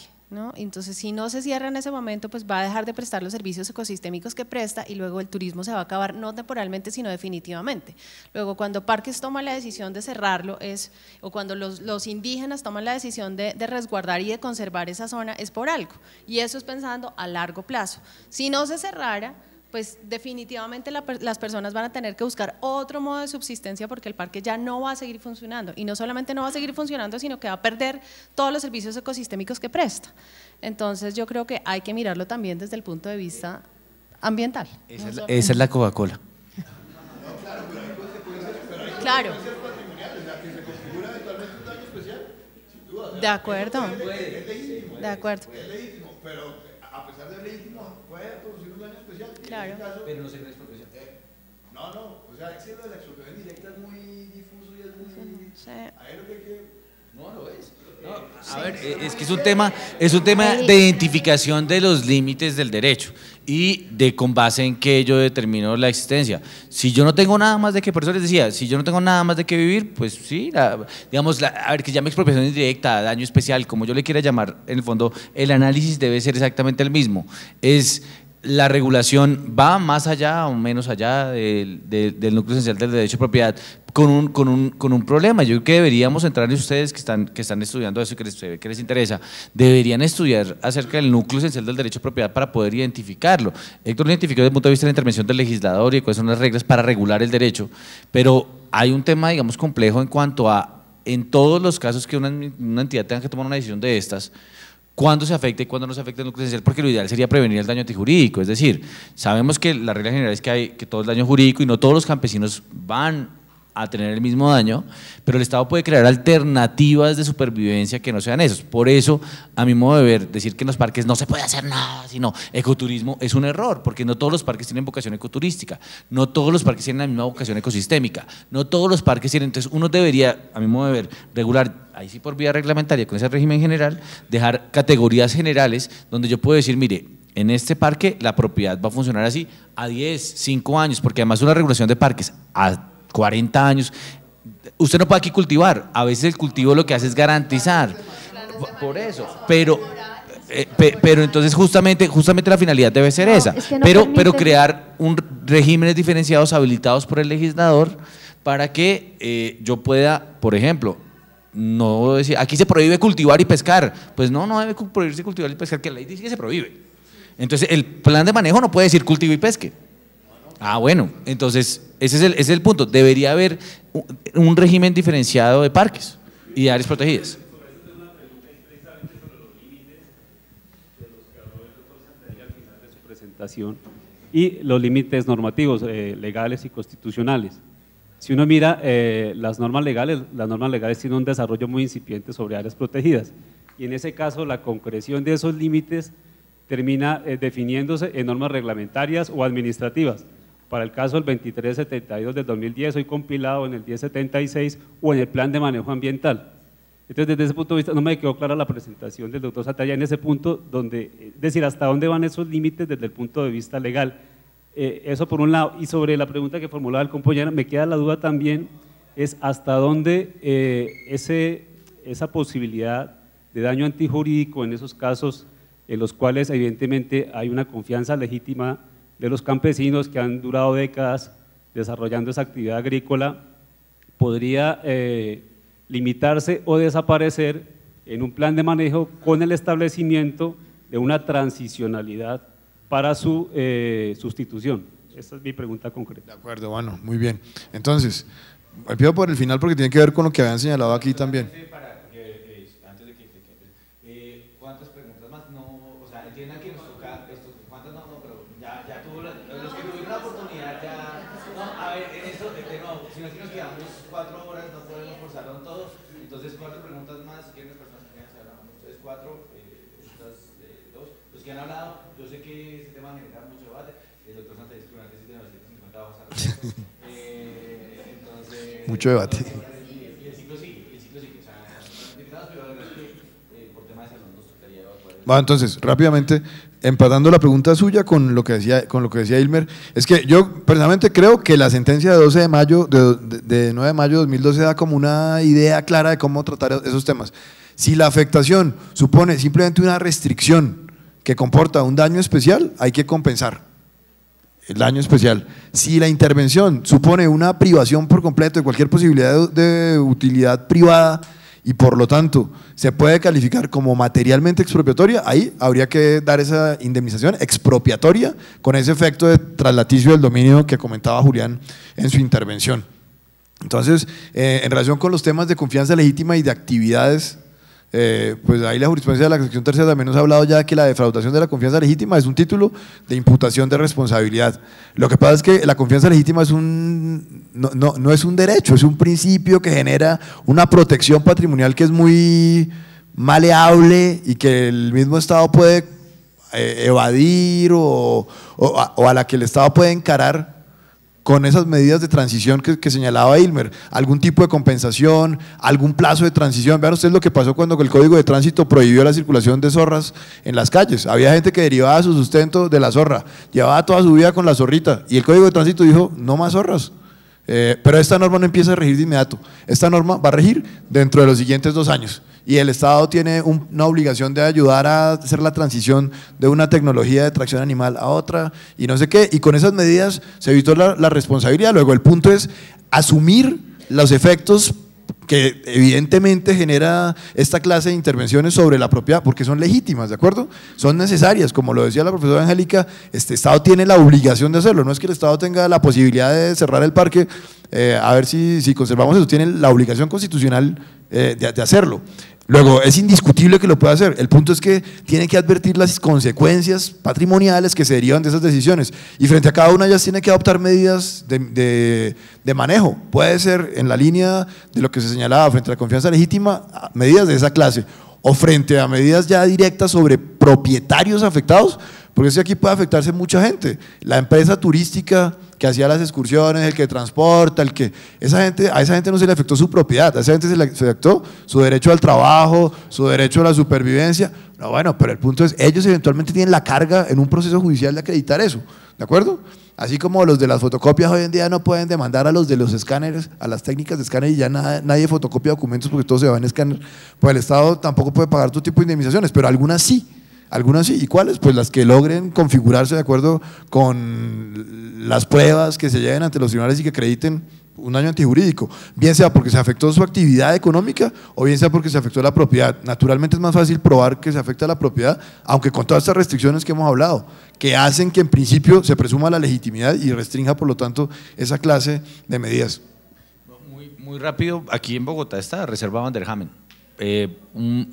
Entonces, si no se cierra en ese momento, pues va a dejar de prestar los servicios ecosistémicos que presta y luego el turismo se va a acabar, no temporalmente, sino definitivamente. Luego, cuando Parques toma la decisión de cerrarlo, es, o cuando los, indígenas toman la decisión de, resguardar y de conservar esa zona, es por algo. Y eso es pensando a largo plazo. Si no se cerrara, pues definitivamente las personas van a tener que buscar otro modo de subsistencia porque el parque ya no va a seguir funcionando. Y no solamente no va a seguir funcionando, sino que va a perder todos los servicios ecosistémicos que presta. Entonces yo creo que hay que mirarlo también desde el punto de vista ambiental. Esa es la, Coca-Cola. Claro. De acuerdo. De acuerdo. Pero a pesar de legítimo, puede producir un daño claro. pero no eh, no, no, o sea, es de la expropiación directa es muy difuso y es muy... A ver No, es. a ver, es que es un tema, es un tema de identificación de los límites del derecho y de con base en que yo determino la existencia. Si yo no tengo nada más de que, por eso les decía, si yo no tengo nada más de que vivir, pues sí, digamos, a ver, que llame expropiación indirecta, daño especial, como yo le quiera llamar, en el fondo, el análisis debe ser exactamente el mismo. Es la regulación va más allá o menos allá del, núcleo esencial del derecho de propiedad con un, con un, problema. Yo creo que deberíamos entrar en ustedes que están, que están estudiando eso y que les, que les interesa, deberían estudiar acerca del núcleo esencial del derecho de propiedad para poder identificarlo. Héctor lo identificó desde el punto de vista de la intervención del legislador y cuáles son las reglas para regular el derecho, pero hay un tema, digamos, complejo en cuanto a, en todos los casos que una, una entidad tenga que tomar una decisión de estas, cuándo se afecta y cuándo no se afecta el núcleo esencial, porque lo ideal sería prevenir el daño antijurídico. Es decir, sabemos que la regla general es que, hay, que todo el daño jurídico y no todos los campesinos van a tener el mismo daño, pero el Estado puede crear alternativas de supervivencia que no sean esos. Por eso, a mi modo de ver, decir que en los parques no se puede hacer nada, sino ecoturismo es un error, porque no todos los parques tienen vocación ecoturística, no todos los parques tienen la misma vocación ecosistémica, no todos los parques tienen, entonces uno debería, a mi modo de ver, regular, ahí sí por vía reglamentaria, con ese régimen general, dejar categorías generales donde yo puedo decir, mire, en este parque la propiedad va a funcionar así a 10, 5 años, porque además una regulación de parques a 40 años. Usted no puede aquí cultivar. A veces el cultivo lo que hace es garantizar. Por eso. Pero, eh, pero entonces justamente, justamente la finalidad debe ser esa. pero, pero crear un regímenes diferenciados habilitados por el legislador para que eh, yo pueda, por ejemplo, no decir, aquí se prohíbe cultivar y pescar. Pues no, no debe prohibirse cultivar y pescar, que la ley dice que se prohíbe. Entonces el plan de manejo no puede decir cultivo y pesque. Ah, bueno, entonces ese es el, punto. Debería haber un, régimen diferenciado de parques y de áreas protegidas. y los límites normativos eh, legales y constitucionales. Si uno mira eh, las normas legales, las normas legales tienen un desarrollo muy incipiente sobre áreas protegidas y en ese caso la concreción de esos límites termina eh, definiéndose en normas reglamentarias o administrativas para el caso del 2372 del 2010, hoy compilado en el 1076 o en el plan de manejo ambiental. Entonces, desde ese punto de vista, no me quedó clara la presentación del doctor Sataya en ese punto, donde, es decir, hasta dónde van esos límites desde el punto de vista legal. Eh, eso por un lado. Y sobre la pregunta que formulaba el compañero, me queda la duda también, es hasta dónde eh, ese, esa posibilidad de daño antijurídico en esos casos en los cuales evidentemente hay una confianza legítima de los campesinos que han durado décadas desarrollando esa actividad agrícola, podría eh, limitarse o desaparecer en un plan de manejo con el establecimiento de una transicionalidad para su eh, sustitución. Esa es mi pregunta concreta. De acuerdo, bueno, muy bien. Entonces, pido por el final porque tiene que ver con lo que habían señalado aquí también. hablado, yo sé que ese tema mucho debate. El es una entonces, Mucho debate. entonces, rápidamente, empatando la pregunta suya con lo que decía con lo que decía Ilmer, es que yo personalmente creo que la sentencia de 12 de mayo de, de 9 de mayo de 2012 da como una idea clara de cómo tratar esos temas. Si la afectación supone simplemente una restricción que comporta un daño especial, hay que compensar el daño especial. Si la intervención supone una privación por completo de cualquier posibilidad de, utilidad privada y por lo tanto se puede calificar como materialmente expropiatoria, ahí habría que dar esa indemnización expropiatoria con ese efecto de traslaticio del dominio que comentaba Julián en su intervención. Entonces, eh, en relación con los temas de confianza legítima y de actividades eh, pues ahí la jurisprudencia de la sección tercera también nos ha hablado ya que la defraudación de la confianza legítima es un título de imputación de responsabilidad. Lo que pasa es que la confianza legítima es un, no, es un derecho, es un principio que genera una protección patrimonial que es muy maleable y que el mismo Estado puede eh, evadir o a la que el Estado puede encarar con esas medidas de transición que, señalaba Ilmer, algún tipo de compensación, algún plazo de transición. Vean ustedes lo que pasó cuando el Código de Tránsito prohibió la circulación de zorras en las calles. Había gente que derivaba su sustento de la zorra, llevaba toda su vida con la zorrita y el Código de Tránsito dijo, no más zorras. Eh, pero esta norma no empieza a regir de inmediato, esta norma va a regir dentro de los siguientes dos años y el Estado tiene una obligación de ayudar a hacer la transición de una tecnología de tracción animal a otra y no sé qué, y con esas medidas se evitó la, responsabilidad. Luego el punto es asumir los efectos que evidentemente genera esta clase de intervenciones sobre la propiedad, porque son legítimas, ¿de acuerdo? Son necesarias, como lo decía la profesora Angélica, este Estado tiene la obligación de hacerlo, no es que el Estado tenga la posibilidad de cerrar el parque, eh, a ver si, si, conservamos eso, tiene la obligación constitucional eh, de, de hacerlo. Luego, es indiscutible que lo pueda hacer. El punto es que tiene que advertir las consecuencias patrimoniales que se derivan de esas decisiones. Y frente a cada una ellas tiene que adoptar medidas de, manejo. Puede ser en la línea de lo que se señalaba frente a la confianza legítima, medidas de esa clase. O frente a medidas ya directas sobre propietarios afectados, porque aquí puede afectarse mucha gente. La empresa turística que hacía las excursiones, el que transporta, el que... Esa gente, a esa gente no se le afectó su propiedad, a esa gente se le afectó su derecho al trabajo, su derecho a la supervivencia. No, bueno, pero el punto es, ellos eventualmente tienen la carga en un proceso judicial de acreditar eso, ¿de acuerdo? Así como los de las fotocopias hoy en día no pueden demandar a los de los escáneres, a las técnicas de escáner y ya nadie fotocopia documentos porque todo se van en escáner, pues el Estado tampoco puede pagar todo tipo de indemnizaciones, pero algunas sí. Algunas sí. ¿Y cuáles? Pues las que logren configurarse de acuerdo con las pruebas que se lleven ante los tribunales y que acrediten un año antijurídico, bien sea porque se afectó su actividad económica o bien sea porque se afectó la propiedad. Naturalmente es más fácil probar que se afecta la propiedad, aunque con todas estas restricciones que hemos hablado, que hacen que en principio se presuma la legitimidad y restrinja por lo tanto esa clase de medidas. Muy, rápido, aquí en Bogotá está Reserva Vanderhamen eh,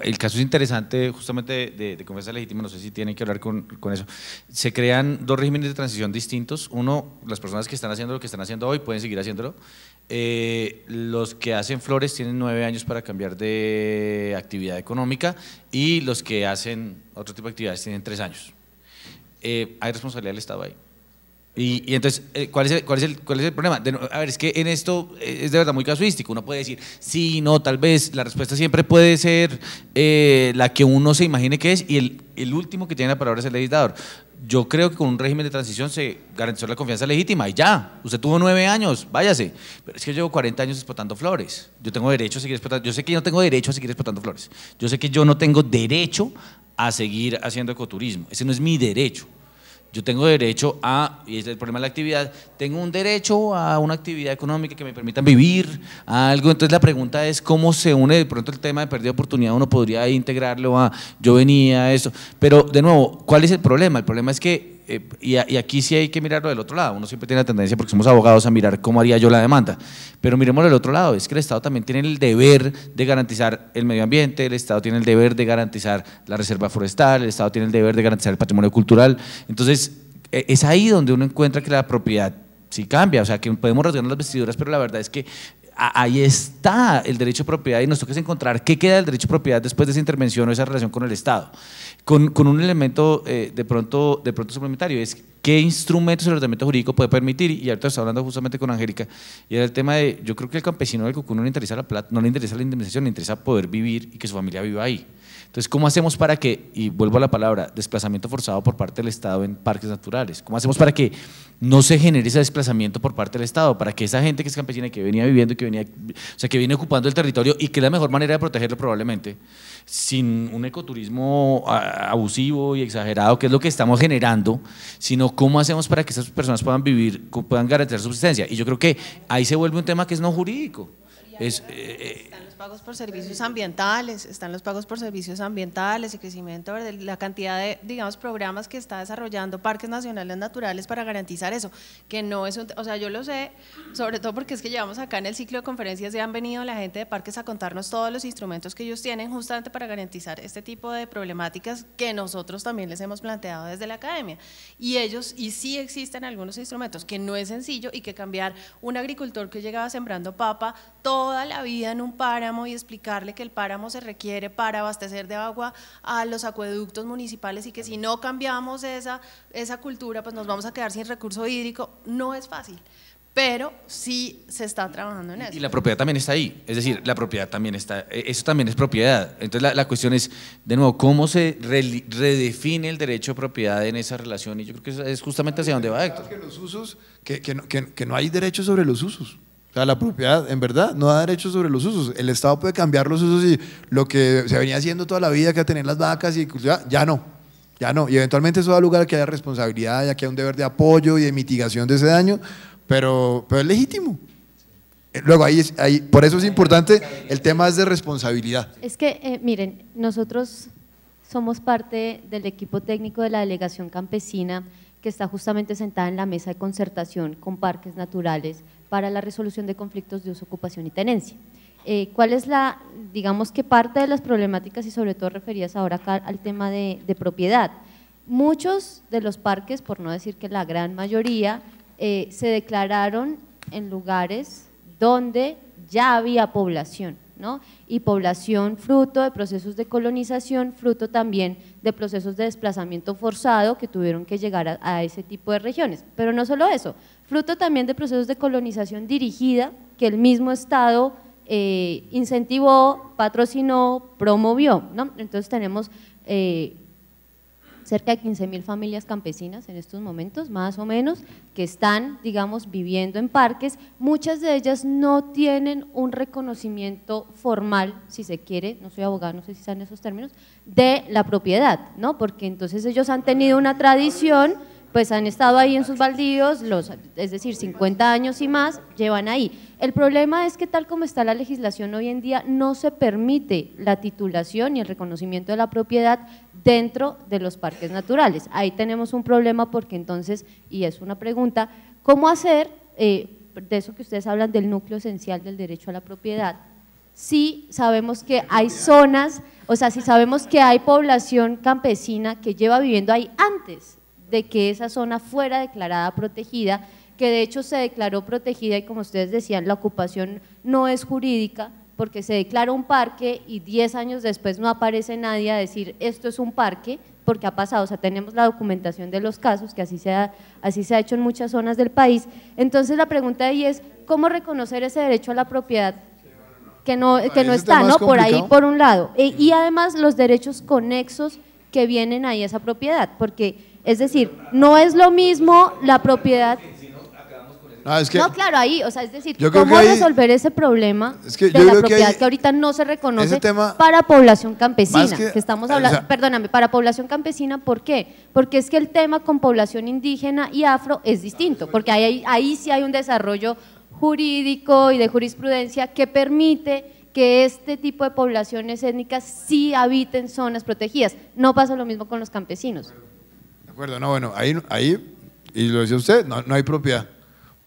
el caso es interesante justamente de, de, legítima, no sé si tienen que hablar con, eso. Se crean dos regímenes de transición distintos. Uno, las personas que están haciendo lo que están haciendo hoy pueden seguir haciéndolo. Eh, los que hacen flores tienen nueve años para cambiar de actividad económica y los que hacen otro tipo de actividades tienen tres años. Eh, hay responsabilidad del Estado ahí. Y, entonces, eh, ¿cuál es, el, cuál, es el, es el problema? a ver, es que en esto eh, es de verdad muy casuístico. Uno puede decir, sí, no, tal vez. La respuesta siempre puede ser eh, la que uno se imagine que es. Y el, último que tiene la palabra es el legislador. Yo creo que con un régimen de transición se garantizó la confianza legítima y ya. Usted tuvo nueve años, váyase. Pero es que yo llevo 40 años explotando flores. Yo tengo derecho a seguir explotando. Yo sé que yo no tengo derecho a seguir explotando flores. Yo sé que yo no tengo derecho a seguir haciendo ecoturismo. Ese no es mi derecho. Yo tengo derecho a, y es el problema de la actividad, tengo un derecho a una actividad económica que me permita vivir, algo. Entonces la pregunta es cómo se une de pronto el tema de pérdida de oportunidad, uno podría integrarlo a yo venía, a eso. Pero de nuevo, ¿cuál es el problema? El problema es que y, aquí sí hay que mirarlo del otro lado. Uno siempre tiene la tendencia, porque somos abogados, a mirar cómo haría yo la demanda. Pero miremos del otro lado, es que el Estado también tiene el deber de garantizar el medio ambiente, el Estado tiene el deber de garantizar la reserva forestal, el Estado tiene el deber de garantizar el patrimonio cultural. Entonces, e, es ahí donde uno encuentra que la propiedad sí cambia, o sea, que podemos rasgar las vestiduras, pero la verdad es que ahí está el derecho de propiedad y nos toca encontrar qué queda del derecho de propiedad después de esa intervención o esa relación con el Estado. Con, con un elemento eh, de, pronto, de pronto suplementario, es qué instrumentos el ordenamiento jurídico puede permitir, y ahorita está hablando justamente con Angélica, y era el tema de, yo creo que al campesino del Cucú no le interesa la plata, no le interesa la indemnización, le interesa poder vivir y que su familia viva ahí. Entonces, ¿cómo hacemos para que, y vuelvo a la palabra, desplazamiento forzado por parte del Estado en parques naturales? ¿Cómo hacemos para que no se genere ese desplazamiento por parte del Estado? Para que esa gente que es campesina, que venía viviendo, que venía, o sea, que viene ocupando el territorio y que es la mejor manera de protegerlo probablemente, sin un ecoturismo ah, abusivo y exagerado, que es lo que estamos generando, sino cómo hacemos para que esas personas puedan vivir, puedan garantizar su subsistencia. Y yo creo que ahí se vuelve un tema que es no jurídico. Es, eh, eh, pagos por servicios ambientales, están los pagos por servicios ambientales y crecimiento la cantidad de, digamos, programas que está desarrollando Parques Nacionales Naturales para garantizar eso, que no es o sea, yo lo sé, sobre todo porque es que llevamos acá en el ciclo de conferencias y han venido la gente de Parques a contarnos todos los instrumentos que ellos tienen justamente para garantizar este tipo de problemáticas que nosotros también les hemos planteado desde la academia. Y ellos, y sí existen algunos instrumentos, que no es sencillo y que cambiar un agricultor que llegaba sembrando papa toda la vida en un para y explicarle que el páramo se requiere para abastecer de agua a los acueductos municipales y que si no cambiamos esa, esa cultura, pues nos vamos a quedar sin recurso hídrico, no es fácil pero sí se está trabajando en eso. Y la propiedad también está ahí, es decir, la propiedad también está, eh, eso también es propiedad. Entonces la, cuestión es, de nuevo, ¿cómo se redefine el derecho a propiedad en esa relación? Y yo creo que es justamente hacia donde va Héctor. Que los usos, que no hay derecho sobre los usos la propiedad, en verdad, no da derechos sobre los usos. El Estado puede cambiar los usos y lo que se venía haciendo toda la vida, que a tener las vacas y ya, ya no. Ya no. Y eventualmente eso da lugar a que haya responsabilidad y a que haya un deber de apoyo y de mitigación de ese daño, pero, pero es legítimo. Eh, luego, ahí, ahí, por eso es importante, el tema es de responsabilidad. Es que, eh, miren, nosotros somos parte del equipo técnico de la delegación campesina que está justamente sentada en la mesa de concertación con parques naturales, para la resolución de conflictos de uso, ocupación y tenencia. Eh, ¿Cuál es la, digamos que parte de las problemáticas y sobre todo referías ahora acá al tema de, propiedad? Muchos de los parques, por no decir que la gran mayoría, eh, se declararon en lugares donde ya había población y población fruto de procesos de colonización, fruto también de procesos de desplazamiento forzado que tuvieron que llegar a, ese tipo de regiones. Pero no solo eso, fruto también de procesos de colonización dirigida que el mismo Estado eh, incentivó, patrocinó, promovió. ¿no? Entonces tenemos eh, cerca de 15.000 familias campesinas en estos momentos, más o menos, que están, digamos, viviendo en parques. Muchas de ellas no tienen un reconocimiento formal, si se quiere, no soy abogada, no sé si están esos términos, de la propiedad, ¿no? Porque entonces ellos han tenido una tradición pues han estado ahí en sus baldíos, los, es decir, 50 años y más, llevan ahí. El problema es que tal como está la legislación hoy en día, no se permite la titulación y el reconocimiento de la propiedad dentro de los parques naturales. Ahí tenemos un problema porque entonces, y es una pregunta, ¿cómo hacer, eh, de eso que ustedes hablan del núcleo esencial del derecho a la propiedad, si sabemos que hay zonas, o sea, si sabemos que hay población campesina que lleva viviendo ahí antes de que esa zona fuera declarada protegida que de hecho se declaró protegida y como ustedes decían, la ocupación no es jurídica porque se declara un parque y 10 años después no aparece nadie a decir esto es un parque porque ha pasado, o sea, tenemos la documentación de los casos, que así se ha, así se ha hecho en muchas zonas del país. Entonces la pregunta ahí es, ¿cómo reconocer ese derecho a la propiedad que no, ah, que no está, ¿no? Por ahí, por un lado. E, y además los derechos conexos que vienen ahí a esa propiedad, porque, es decir, no es lo mismo la propiedad… Ah, no, claro, ahí, o sea, es decir, ¿cómo resolver ese problema de la propiedad que, ahorita no se reconoce para población campesina? Que, estamos hablando, perdóname, para población campesina, ¿por qué? Porque es que el tema con población indígena y afro es distinto, porque ahí, ahí sí hay un desarrollo jurídico y de jurisprudencia que permite que este tipo de poblaciones étnicas sí habiten zonas protegidas. No pasa lo mismo con los campesinos. De acuerdo, no, bueno, ahí, y lo decía usted, no hay propiedad.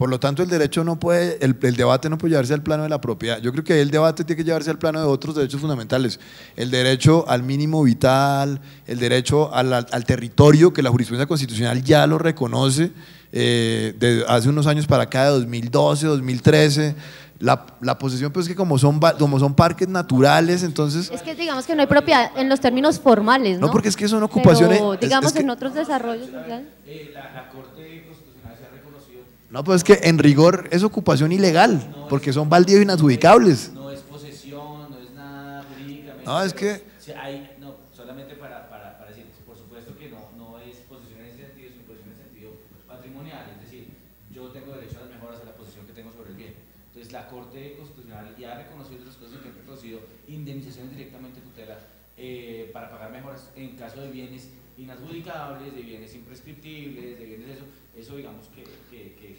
Por lo tanto, el derecho no puede, el, debate no puede llevarse al plano de la propiedad. Yo creo que el debate tiene que llevarse al plano de otros derechos fundamentales. El derecho al mínimo vital, el derecho al, territorio, que la jurisprudencia constitucional ya lo reconoce eh, hace unos años para acá, de 2012, 2013. La, la, posesión, pues que como son, como son parques naturales, entonces... Es que digamos que no hay propiedad en los términos formales, ¿no? No, porque es que son ocupaciones... Pero, digamos, en otros desarrollos... Eh, la Corte no, pues es que en rigor es ocupación ilegal, porque son baldíos inadjudicables. No es posesión, no es nada jurídicamente. No, es que... hay, no, solamente para, para, para decirles, por supuesto que no, no es posesión en ese sentido, es posesión en el sentido patrimonial, es decir, yo tengo derecho a las mejoras a la posesión que tengo sobre el bien. Entonces la Corte Constitucional ya ha reconocido otras cosas que han reconocido indemnizaciones directamente tutela eh, para pagar mejoras en caso de bienes inadjudicables, de bienes imprescriptibles, de bienes eso eso digamos que,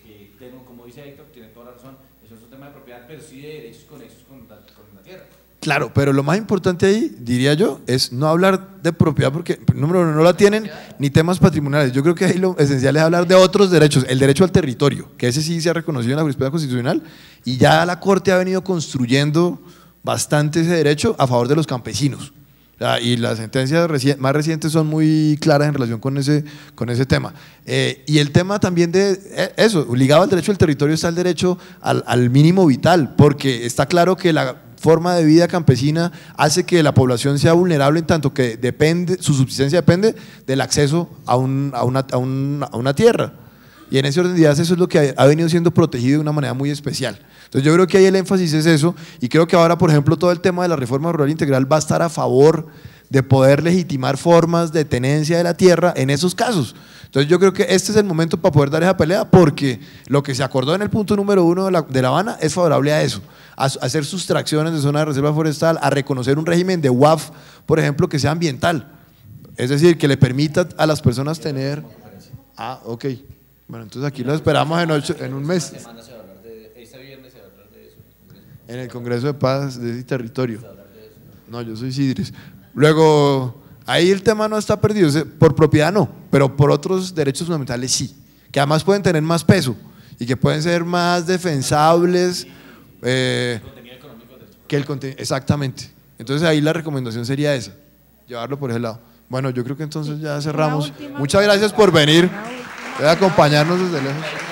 que, como dice Héctor, tiene toda la razón, eso es un tema de propiedad, pero sí de derechos conexos con la, con la tierra. Claro, pero lo más importante ahí, diría yo, es no hablar de propiedad, porque número no la tienen ni temas patrimoniales. Yo creo que ahí lo esencial es hablar de otros derechos, el derecho al territorio, que ese sí se ha reconocido en la jurisprudencia constitucional y ya la Corte ha venido construyendo bastante ese derecho a favor de los campesinos. Ah, y las sentencias más recientes son muy claras en relación con ese, con ese tema. Eh, y el tema también de eh, eso, ligado al derecho del territorio está el derecho al, mínimo vital, porque está claro que la forma de vida campesina hace que la población sea vulnerable en tanto que depende, su subsistencia depende del acceso a, a, una, a una tierra. Y en ese orden de ideas eso es lo que ha venido siendo protegido de una manera muy especial. Entonces yo creo que ahí el énfasis es eso y creo que ahora, por ejemplo, todo el tema de la reforma rural integral va a estar a favor de poder legitimar formas de tenencia de la tierra en esos casos. Entonces yo creo que este es el momento para poder dar esa pelea porque lo que se acordó en el punto número uno de La, de la Habana es favorable a eso, a, hacer sustracciones de zona de reserva forestal, a reconocer un régimen de WAF, por ejemplo, que sea ambiental. Es decir, que le permita a las personas tener... Ah, ok. Bueno, entonces aquí lo esperamos en, ocho, en un mes. En el Congreso de Paz de ese territorio. No, yo soy Sidris. Luego, ahí el tema no está perdido, eh, por propiedad no, pero por otros derechos fundamentales sí, que además pueden tener más peso y que pueden ser más defensables. Eh, que el contenido, exactamente. Entonces ahí la recomendación sería esa, llevarlo por ese lado. Bueno, yo creo que entonces ya cerramos. Muchas gracias por venir, de acompañarnos desde lejos.